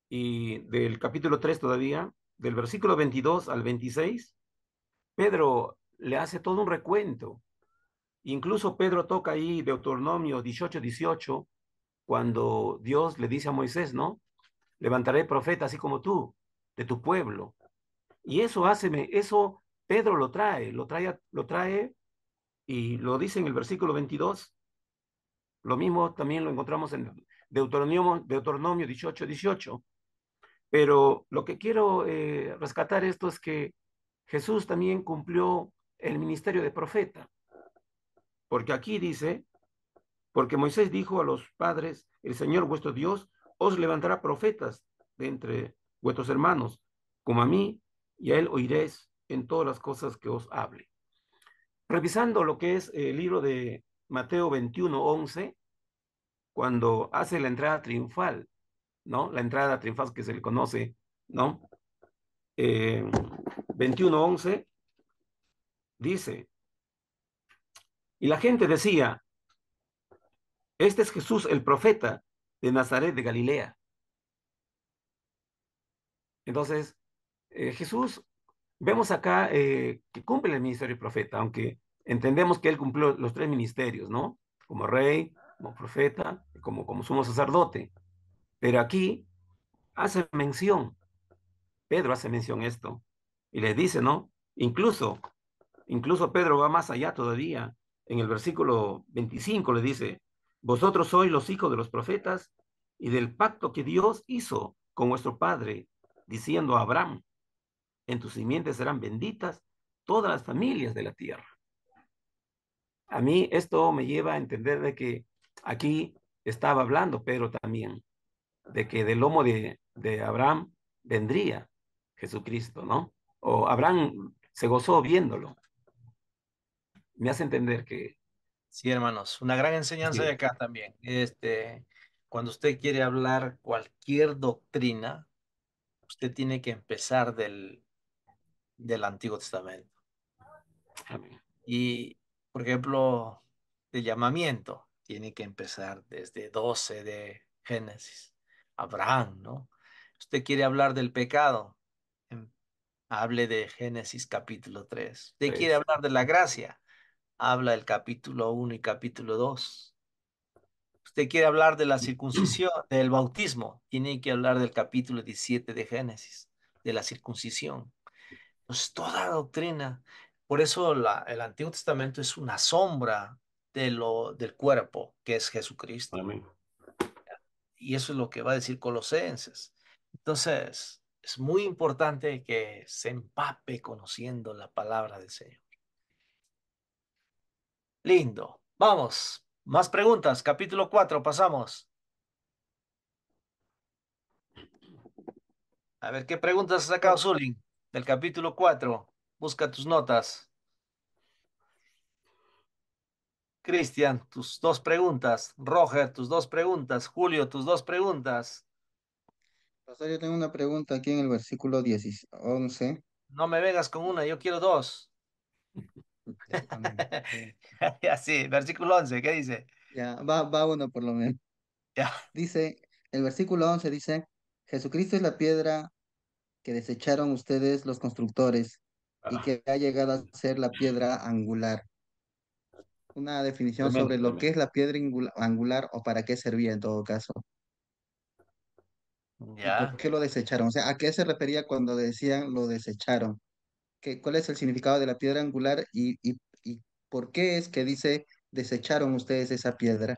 y del capítulo 3 todavía, del versículo 22 al 26. Pedro le hace todo un recuento. Incluso Pedro toca ahí Deuteronomio 18, 18, cuando Dios le dice a Moisés, ¿no? Levantaré profeta así como tú, de tu pueblo. Y eso hace, eso Pedro lo trae, lo trae, lo trae y lo dice en el versículo 22. Lo mismo también lo encontramos en Deuteronomio, Deuteronomio 18, 18. Pero lo que quiero eh, rescatar esto es que Jesús también cumplió el ministerio de profeta. Porque aquí dice, porque Moisés dijo a los padres, el Señor vuestro Dios os levantará profetas de entre vuestros hermanos, como a mí, y a él oiréis en todas las cosas que os hable. Revisando lo que es el libro de Mateo 21, 11, cuando hace la entrada triunfal, ¿no? La entrada triunfal que se le conoce, ¿no? Eh, 21, 11, dice, y la gente decía, este es Jesús el profeta de Nazaret de Galilea. Entonces, eh, Jesús, vemos acá eh, que cumple el ministerio de profeta, aunque entendemos que él cumplió los tres ministerios, ¿no? Como rey, como profeta, como, como sumo sacerdote. Pero aquí hace mención, Pedro hace mención esto, y le dice, ¿no? Incluso, incluso Pedro va más allá todavía, en el versículo 25 le dice, vosotros sois los hijos de los profetas y del pacto que Dios hizo con vuestro padre diciendo a Abraham, en tus simientes serán benditas todas las familias de la tierra. A mí esto me lleva a entender de que aquí estaba hablando Pedro también, de que del lomo de, de Abraham vendría Jesucristo, ¿no? O Abraham se gozó viéndolo. Me hace entender que... Sí, hermanos, una gran enseñanza de acá también. Este, cuando usted quiere hablar cualquier doctrina, Usted tiene que empezar del, Antiguo Testamento. Y, por ejemplo, el llamamiento, tiene que empezar desde 12 de Génesis. Abraham, ¿no? Usted quiere hablar del pecado, em, hable de Génesis capítulo 3. Usted quiere hablar de la gracia, habla el capítulo 1 y capítulo 2 Usted quiere hablar de la circuncisión, del bautismo, tiene que hablar del capítulo 17 de Génesis, de la circuncisión. Entonces, pues, toda doctrina, por eso el Antiguo Testamento es una sombra de lo, del cuerpo que es Jesucristo. Y eso es lo que va a decir Colosenses. Entonces, es muy importante que se empape conociendo la palabra del Señor. Lindo. Vamos, más preguntas, capítulo 4, pasamos. A ver, ¿qué preguntas has sacado Zulín, del capítulo 4? Busca tus notas. Cristian, tus dos preguntas. Roger, tus dos preguntas. Julio, tus dos preguntas. Pastor, yo tengo una pregunta aquí en el versículo 11. No me vengas con una, yo quiero dos. [laughs] Sí. versículo 11, ¿qué dice? Ya, va, va uno por lo menos. [laughs] Ya. Dice, el versículo 11 dice, Jesucristo es la piedra que desecharon ustedes los constructores y ah. que ha llegado a ser la piedra angular. Una definición sobre lo que es la piedra angular o para qué servía en todo caso. Ya. ¿Por qué lo desecharon? O sea, ¿a qué se refería cuando decían lo desecharon? cuál es el significado de la piedra angular y, por qué es que dice desecharon ustedes esa piedra.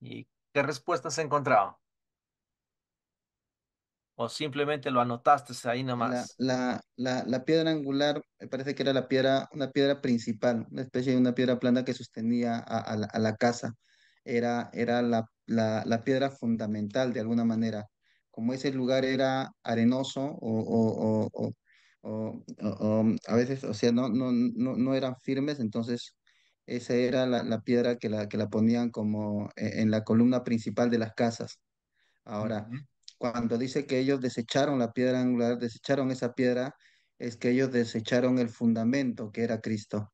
¿Y qué respuesta se encontrado? ¿O simplemente lo anotaste ahí nomás? La, la, la, piedra angular, me parece que era la piedra, una piedra principal, una especie de una piedra plana que sostenía a, la, casa. Era, era la, piedra fundamental de alguna manera como ese lugar era arenoso o, o, o, o a veces, o sea, no, no, no, no eran firmes, entonces esa era la, piedra que la, que la ponían como e, en la columna principal de las casas. Ahora, cuando dice que ellos desecharon la piedra angular, desecharon esa piedra, es que ellos desecharon el fundamento que era Cristo.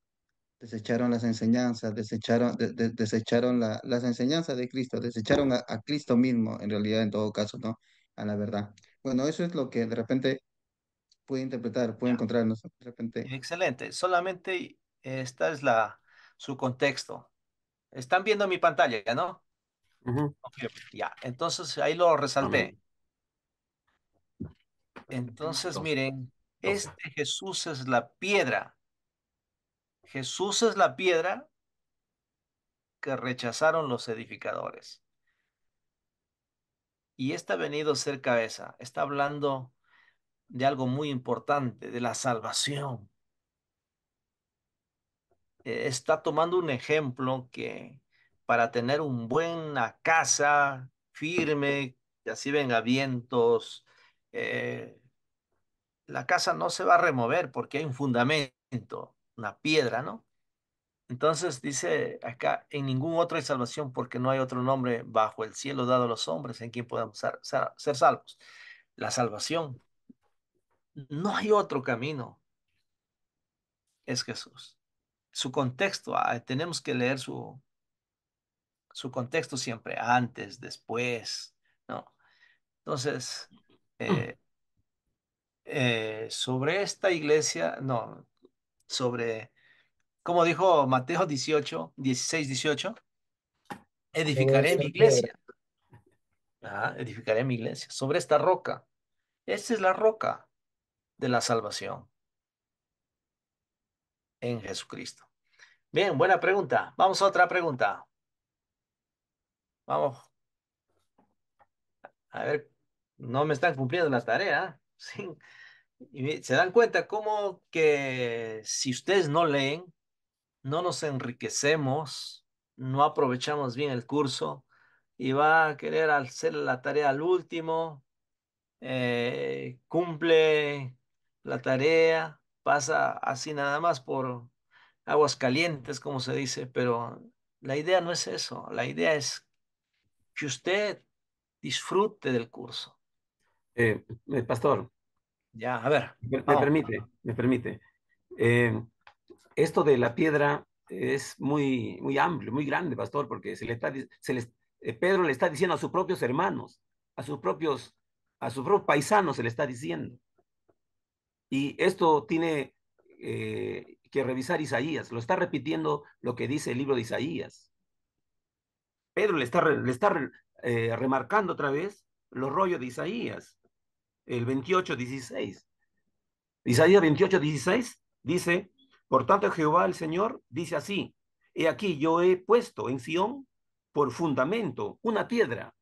Desecharon las enseñanzas, desecharon, desecharon las enseñanzas de Cristo, desecharon a, Cristo mismo, en realidad, en todo caso, ¿no? a la verdad. Bueno, eso es lo que de repente puede interpretar, puede encontrarnos de repente. Excelente. Solamente esta es la su contexto. Están viendo mi pantalla, ¿no? Ya, entonces ahí lo resalté. Entonces, miren, este Jesús es la piedra. Jesús es la piedra que rechazaron los edificadores. Y está venido a ser cabeza, está hablando de algo muy importante, de la salvación. Eh, está tomando un ejemplo que para tener una buena casa firme, que así venga vientos, eh, la casa no se va a remover porque hay un fundamento, una piedra, ¿no? Entonces dice acá, en ningún otro hay salvación porque no hay otro nombre bajo el cielo dado a los hombres en quien podamos ser, salvos. La salvación. No hay otro camino. Es Jesús. Su contexto, ah, tenemos que leer su, su contexto siempre, antes, después, ¿no? Entonces, mm. eh, eh, sobre esta iglesia, no, sobre como dijo Mateo 18, 16, 18, edificaré mi iglesia. edificaré mi iglesia sobre esta roca. Esta es la roca de la salvación en Jesucristo. Bien, buena pregunta. Vamos a otra pregunta. Vamos. A ver, no me están cumpliendo las tareas. ¿eh? [laughs] se dan cuenta como que si ustedes no leen, no nos enriquecemos, no aprovechamos bien el curso y va a querer hacer la tarea al último, eh, cumple la tarea, pasa así nada más por aguas calientes, como se dice, pero la idea no es eso, la idea es que usted disfrute del curso. Eh, eh, pastor. Ya, a ver. Me, permite, me permite esto de la piedra es muy, muy amplio, muy grande, pastor, porque se le está, se eh, Pedro le está diciendo a sus propios hermanos, a sus propios, a sus propios paisanos se le está diciendo. Y esto tiene eh, que revisar Isaías, lo está repitiendo lo que dice el libro de Isaías. Pedro le está, le está eh, remarcando otra vez los rollos de Isaías, el 28, 16. Isaías 28, 16 dice, por tanto, Jehová el Señor dice así, he aquí yo he puesto en Sión por fundamento una piedra,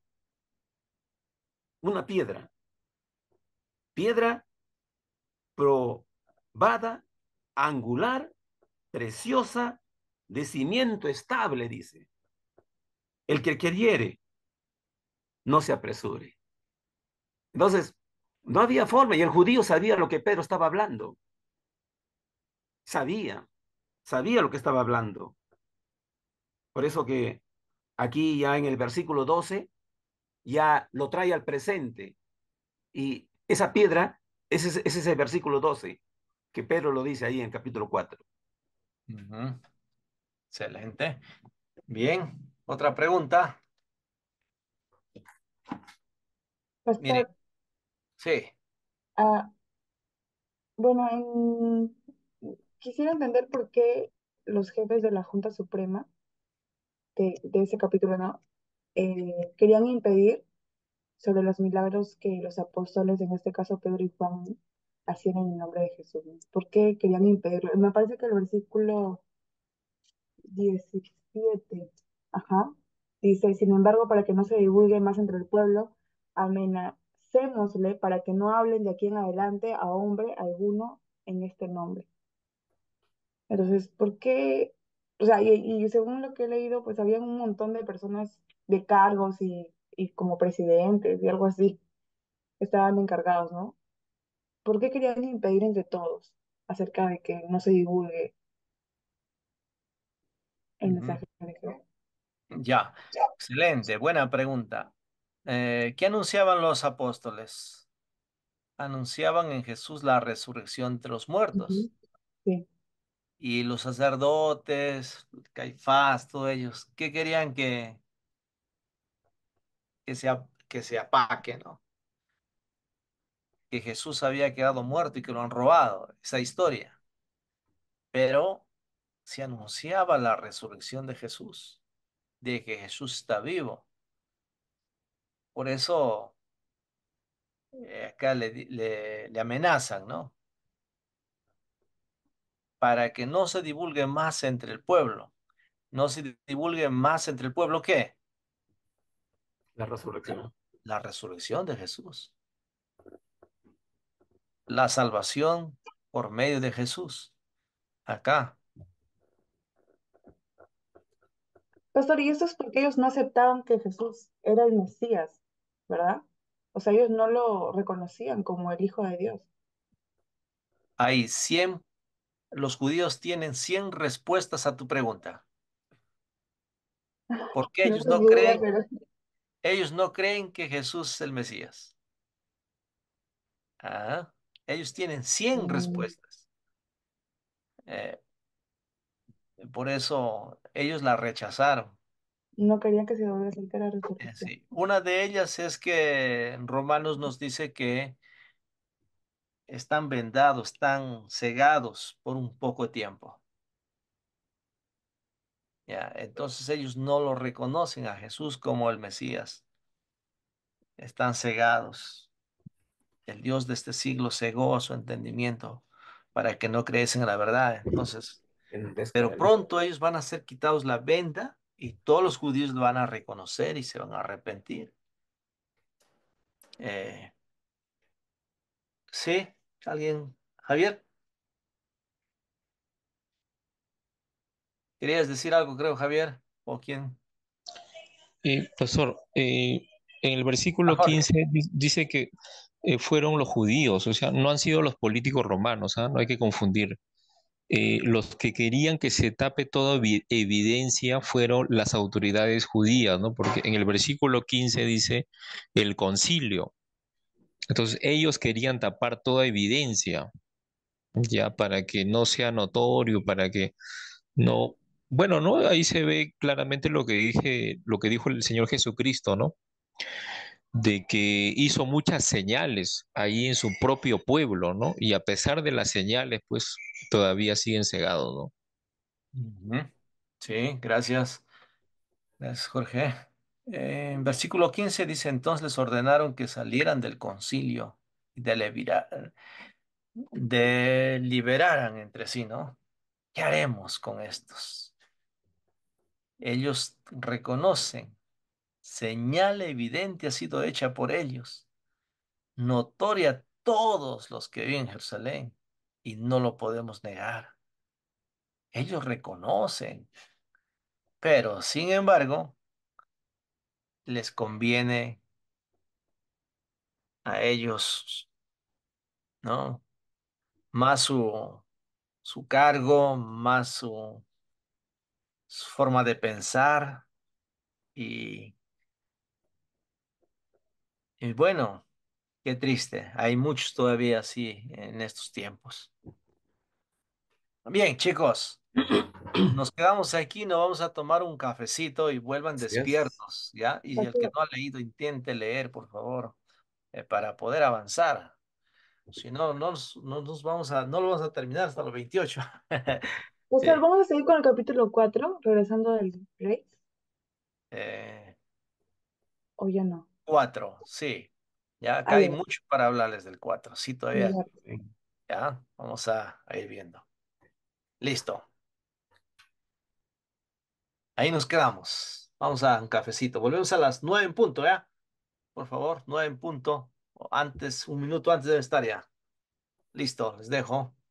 una piedra, piedra probada, angular, preciosa, de cimiento estable, dice. El que queriere, no se apresure. Entonces, no había forma y el judío sabía lo que Pedro estaba hablando sabía, sabía lo que estaba hablando. Por eso que aquí ya en el versículo 12 ya lo trae al presente. Y esa piedra, ese, ese es el versículo 12, que Pedro lo dice ahí en capítulo 4. Excelente. Bien, otra pregunta. Sí. Ah, bueno, en quisiera entender por qué los jefes de la Junta Suprema de, ese capítulo, ¿no? Eh, querían impedir sobre los milagros que los apóstoles, en este caso Pedro y Juan, hacían en el nombre de Jesús. ¿Por qué querían impedirlo? Me parece que el versículo 17, ajá, dice, sin embargo, para que no se divulgue más entre el pueblo, amenacémosle para que no hablen de aquí en adelante a hombre alguno en este nombre. Entonces, ¿por qué? O sea, y, según lo que he leído, pues había un montón de personas de cargos y, y como presidentes y algo así, estaban encargados, ¿no? ¿Por qué querían impedir entre todos acerca de que no se divulgue el mensaje Ya, excelente, buena pregunta. Eh, ¿qué anunciaban los apóstoles? Anunciaban en Jesús la resurrección de los muertos. sí y los sacerdotes, Caifás, todos ellos, ¿qué querían que, que, se, que se apaque, no? Que Jesús había quedado muerto y que lo han robado, esa historia. Pero se anunciaba la resurrección de Jesús, de que Jesús está vivo. Por eso eh, acá le amenazan, ¿no? para que no se divulgue más entre el pueblo. No se divulgue más entre el pueblo, ¿qué? La resurrección. La resurrección de Jesús. La salvación por medio de Jesús. Acá. Pastor, y eso es porque ellos no aceptaban que Jesús era el Mesías, ¿verdad? O sea, ellos no lo reconocían como el Hijo de Dios. Hay siempre los judíos tienen 100 respuestas a tu pregunta. Porque ellos no creen, ellos no creen que Jesús es el Mesías. Ah, ellos tienen 100 mm. respuestas. Eh, por eso ellos la rechazaron. No querían que se volviera a enterar. Eh, Una de ellas es que Romanos nos dice que están vendados, están cegados por un poco de tiempo. ¿Ya? Entonces ellos no lo reconocen a Jesús como el Mesías. Están cegados. El Dios de este siglo cegó su entendimiento para que no creyesen en la verdad. Entonces, pero pronto ellos van a ser quitados la venda y todos los judíos lo van a reconocer y se van a arrepentir. Eh, sí, ¿Alguien? Javier. ¿Querías decir algo, creo, Javier? ¿O quién? Eh, pastor, eh, en el versículo 15 dice que eh, fueron los judíos, o sea, no han sido los políticos romanos, ¿ah? no hay que confundir. los que querían que se tape toda evidencia fueron las autoridades judías, ¿no? Porque en el versículo 15 dice el concilio, entonces ellos querían tapar toda evidencia, ya para que no sea notorio, para que no... Bueno, ¿no? Ahí se ve claramente lo que dije, lo que dijo el Señor Jesucristo, ¿no? de que hizo muchas señales ahí en su propio pueblo, ¿no? Y a pesar de las señales, pues todavía siguen cegados, ¿no? Sí, gracias. Gracias, Jorge. Eh, en versículo 15 dice, entonces les ordenaron que salieran del concilio y deliberaran entre sí, ¿no? ¿Qué haremos con estos? Ellos reconocen, señal evidente ha sido hecha por ellos, notoria a todos los que viven en Jerusalén, y no lo podemos negar. Ellos reconocen, pero sin embargo, les conviene a ellos, ¿no? Más su, su cargo, más su, forma de pensar y, y bueno, qué triste, hay muchos todavía así en estos tiempos. Bien, chicos. Nos quedamos aquí, nos vamos a tomar un cafecito y vuelvan despiertos, ¿ya? Y el que no ha leído, intente leer, por favor, eh, para poder avanzar. Si no, no, nos vamos a, no lo vamos a terminar hasta los 28. [laughs] sea vamos a seguir con el capítulo 4, regresando del break. Eh, ¿O ya no? 4, sí. Ya acá ah, hay mucho para hablarles del 4, sí, todavía. Ya, vamos a ir viendo. Listo. Ahí nos quedamos. Vamos a un cafecito. Volvemos a las nueve en punto, ¿ya? Por favor, nueve en punto. antes, un minuto antes de estar ya. Listo, les dejo.